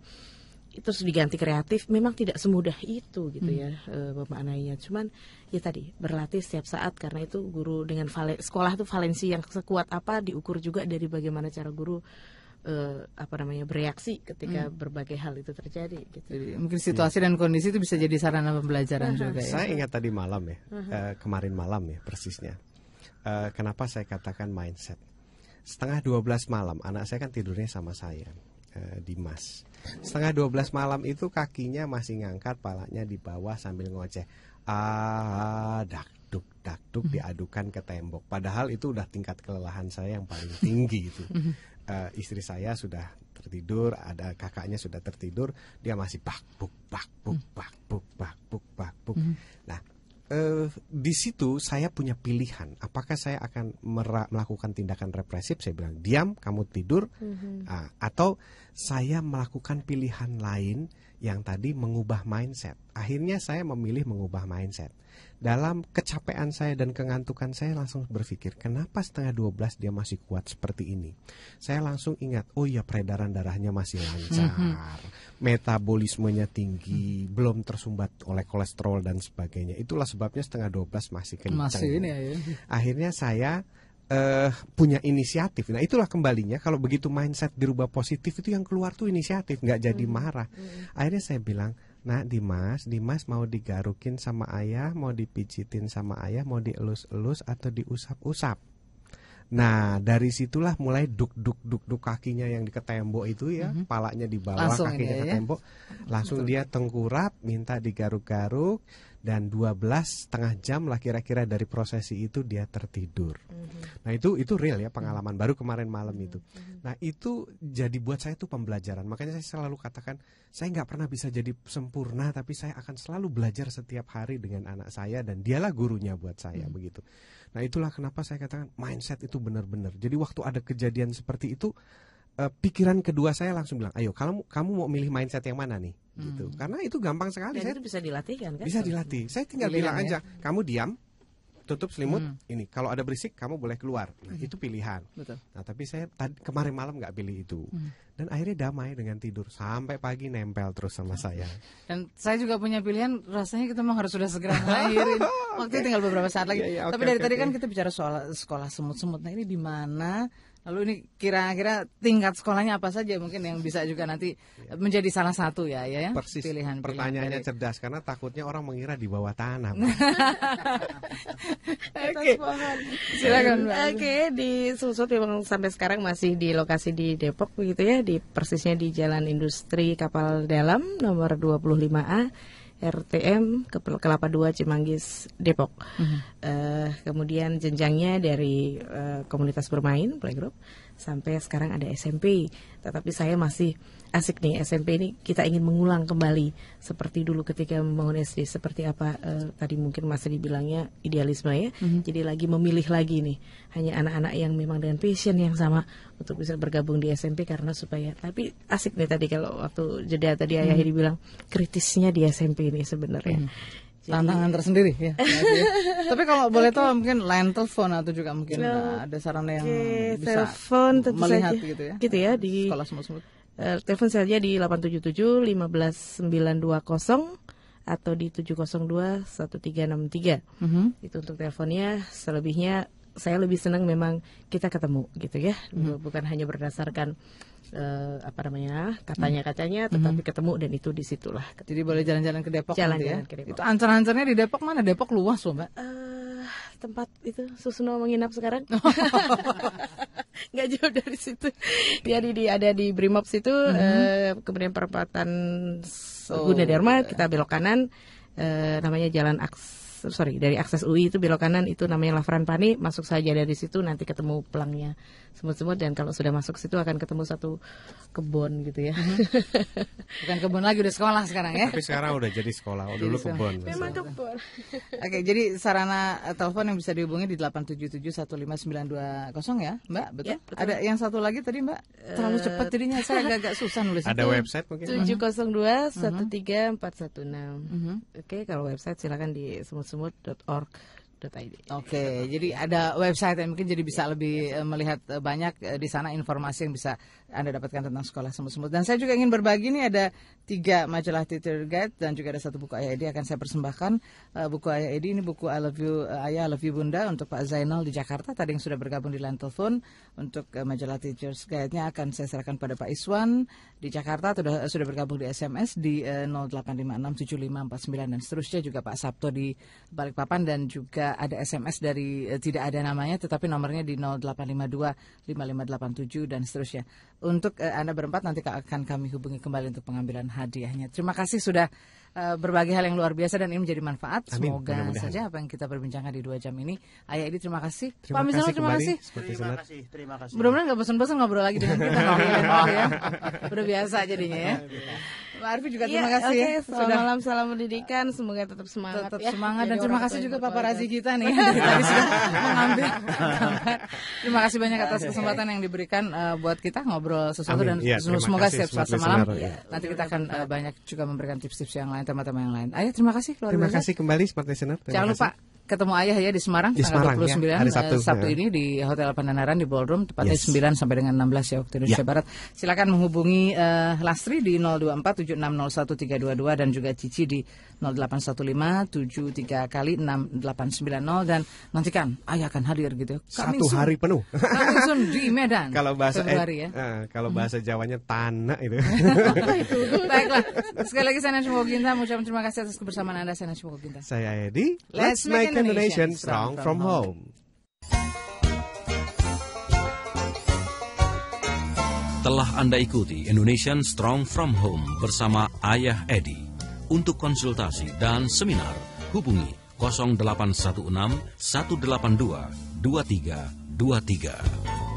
Itu diganti kreatif memang tidak semudah itu gitu hmm. ya e, Cuman ya tadi berlatih setiap saat karena itu guru dengan vale, sekolah itu valensi yang sekuat apa diukur juga dari bagaimana cara guru uh, apa namanya bereaksi ketika hmm. berbagai hal itu terjadi gitu. Jadi, mungkin situasi hmm. dan kondisi itu bisa jadi sarana pembelajaran uh -huh. juga ya. Saya ingat tadi malam ya, uh -huh. uh, kemarin malam ya persisnya. Eh, kenapa saya katakan mindset. Setengah 12 malam, anak saya kan tidurnya sama saya, di eh, Dimas. Setengah 12 malam itu kakinya masih ngangkat, palanya di bawah sambil ngoceh. Ah, dak duk dak duk mhm. diadukan ke tembok. Padahal itu udah tingkat kelelahan saya yang paling tinggi itu. Uh, istri saya sudah tertidur, ada kakaknya sudah tertidur, dia masih bakbuk bakbuk mhm. bakbuk bakbuk bakbuk. Nah, eh, di situ saya punya pilihan. Apakah saya akan melakukan tindakan represif? Saya bilang diam, kamu tidur, mm-hmm. uh, atau saya melakukan pilihan lain yang tadi mengubah mindset. Akhirnya saya memilih mengubah mindset dalam kecapean saya dan kengantukan saya langsung berpikir kenapa setengah 12 dia masih kuat seperti ini saya langsung ingat oh iya peredaran darahnya masih lancar mhm. metabolismenya tinggi belum tersumbat oleh kolesterol dan sebagainya itulah sebabnya setengah 12 masih kencang masih ini ya. ya. akhirnya saya uh, punya inisiatif. Nah itulah kembalinya kalau begitu mindset dirubah positif itu yang keluar tuh inisiatif, nggak jadi mhm. marah. Mhm. Akhirnya saya bilang Nah Dimas, Dimas mau digarukin sama ayah, mau dipijitin sama ayah, mau dielus-elus atau diusap-usap. Nah, dari situlah mulai duk-duk-duk-duk kakinya yang di ke tembok itu ya, mm -hmm. palanya di bawah, langsung kakinya ya, ke tembok. Langsung Betul. dia tengkurap, minta digaruk-garuk dan dua belas setengah jam lah kira-kira dari prosesi itu dia tertidur. Mm -hmm. Nah, itu itu real ya pengalaman mhm. baru kemarin malam itu. Mm -hmm. Nah, itu jadi buat saya itu pembelajaran. Makanya saya selalu katakan saya nggak pernah bisa jadi sempurna tapi saya akan selalu belajar setiap hari dengan anak saya dan dialah gurunya buat saya mm -hmm. begitu. Nah itulah kenapa saya katakan mindset itu benar-benar. Jadi waktu ada kejadian seperti itu, eh, pikiran kedua saya langsung bilang, ayo kalau kamu mau milih mindset yang mana nih? Gitu. Hmm. Gitu. Karena itu gampang sekali. Dan saya, itu bisa dilatih kan? kan? Bisa dilatih. Saya tinggal Pilihan bilang ya? aja, kamu diam, tutup selimut hmm. ini kalau ada berisik kamu boleh keluar nah hmm. itu pilihan Betul. nah tapi saya tadi, kemarin malam nggak pilih itu hmm. dan akhirnya damai dengan tidur sampai pagi nempel terus sama hmm. saya dan saya juga punya pilihan rasanya kita memang harus sudah segera melahirin waktu okay. tinggal beberapa saat lagi yeah, yeah, okay, tapi dari okay, tadi okay. kan kita bicara soal sekolah semut-semut nah ini di mana Lalu ini kira-kira tingkat sekolahnya apa saja mungkin yang bisa juga nanti menjadi salah satu ya ya, ya Persis, pilihan, pertanyaannya dari... cerdas karena takutnya orang mengira di bawah tanah. Oke. Silakan. Oke, di Susut memang sampai sekarang masih di lokasi di Depok begitu ya, di persisnya di Jalan Industri Kapal Dalam nomor 25A RTM ke Kelapa 2 Cimanggis Depok. Mm -hmm. uh, kemudian jenjangnya dari uh, komunitas bermain playgroup sampai sekarang ada SMP. Tetapi saya masih asik nih SMP ini kita ingin mengulang kembali seperti dulu ketika membangun SD seperti apa eh, tadi mungkin masih dibilangnya idealisme ya. Mm-hmm. Jadi lagi memilih lagi nih hanya anak-anak yang memang dengan passion yang sama untuk bisa bergabung di SMP karena supaya tapi asik nih tadi kalau waktu jeda tadi mm-hmm. ayah mhm. dibilang kritisnya di SMP ini sebenarnya. Mm-hmm jadi, tantangan tersendiri ya. ya. Tapi kalau boleh okay. tahu mungkin lain telepon atau juga mungkin nah, ada sarana yang okay. bisa telepon tentu melihat saja. gitu ya. Gitu ya iya, di sekolah semut-semut. Uh, eh, telepon saja di 877 15920 atau di 702 1363. Mm -hmm. Itu untuk teleponnya. Selebihnya saya lebih senang memang kita ketemu gitu ya hmm. bukan hanya berdasarkan uh, apa namanya katanya katanya hmm. tetapi hmm. ketemu dan itu disitulah jadi boleh jalan-jalan ke Depok jalan-jalan ya? ke Depok itu ancer-ancernya di Depok mana Depok luas loh mbak uh, tempat itu Susno menginap sekarang nggak jauh dari situ dia di ada di Brimob situ hmm. uh, kemudian perempatan so, oh, Gunadarma iya. kita belok kanan uh, namanya Jalan Aks sorry dari akses UI itu belok kanan itu namanya Lafran Pani masuk saja dari situ nanti ketemu pelangnya semut-semut dan kalau sudah masuk situ akan ketemu satu kebun gitu ya bukan kebun lagi udah sekolah sekarang ya tapi sekarang udah jadi sekolah oh, dulu kebun memang kebun oke jadi sarana telepon yang bisa dihubungi di 877 15920 ya Mbak ya, betul, ya, betul. ada yang satu lagi tadi Mbak eh, terlalu cepat jadinya saya agak-agak susah nulis ada itu. website mungkin 702 13416 uh -huh. oke kalau website silakan di semut www.semut.org.id. Oke, okay, jadi ada website yang mungkin jadi bisa lebih eh, melihat eh, banyak eh, di sana informasi yang bisa anda dapatkan tentang sekolah semut-semut. Dan saya juga ingin berbagi nih ada tiga majalah Twitter Guide dan juga ada satu buku Ayah Edi akan saya persembahkan. Eh, buku Ayah Edi ini buku I Love You eh, Ayah I Love You Bunda untuk Pak Zainal di Jakarta tadi yang sudah bergabung di line telepon untuk eh, majalah Teachers Guide-nya akan saya serahkan pada Pak Iswan di Jakarta sudah sudah bergabung di SMS di 08567549 dan seterusnya juga Pak Sabto di Balikpapan dan juga ada SMS dari tidak ada namanya tetapi nomornya di 0852 5587 dan seterusnya untuk eh, Anda berempat nanti akan kami hubungi kembali untuk pengambilan hadiahnya. Terima kasih sudah Eh, berbagai hal yang luar biasa dan ini menjadi manfaat. Amin. Semoga saja apa yang kita perbincangkan di dua jam ini. Ayah Edi terima kasih. Terima Pak Misalnya terima kasih. Terima kasih. Terima kasih. Mudah-mudahan nggak bosan-bosan ngobrol lagi dengan kita. ngobrol, ya. Iya. biasa jadinya ya. Pak Arfi juga terima iya, ya, kasih okay, Selamat malam, salam pendidikan. Semoga tetap semangat. Tetap ya. semangat Jadi dan terima kasih juga papa Razi kita nih tadi mengambil gambar. Terima kasih banyak atas kesempatan yang diberikan uh, buat kita ngobrol sesuatu Amin. dan ya, semoga setiap Selasa malam ya. nanti kita akan uh, banyak juga memberikan tips-tips yang lain tema-tema yang lain. Ayo terima kasih keluarga. Terima kasih kembali Smart Listener. Jangan lupa ketemu ayah ya di Semarang di tanggal Semarang, 29 ya, hari Sabtu, eh, Sabtu ya. ini di Hotel Pandanaran di Ballroom tepatnya yes. 9 sampai dengan 16 ya waktu Indonesia ya. Barat. Silakan menghubungi uh, Lastri di 0247601322 dan juga Cici di 081573 kali 6890 dan nantikan ayah akan hadir gitu. Kami Satu sun. hari penuh. di Medan. kalau bahasa eh, ya. eh, kalau bahasa hmm. Jawanya tanah itu. Baiklah. Sekali lagi saya Nashimo Ginta mengucapkan terima kasih atas kebersamaan Anda saya Nashimo Ginta. Saya Edi. Let's make Indonesian strong from home. Telah Anda ikuti Indonesian Strong from Home bersama Ayah Edi. Untuk konsultasi dan seminar, hubungi 0816 182 2323.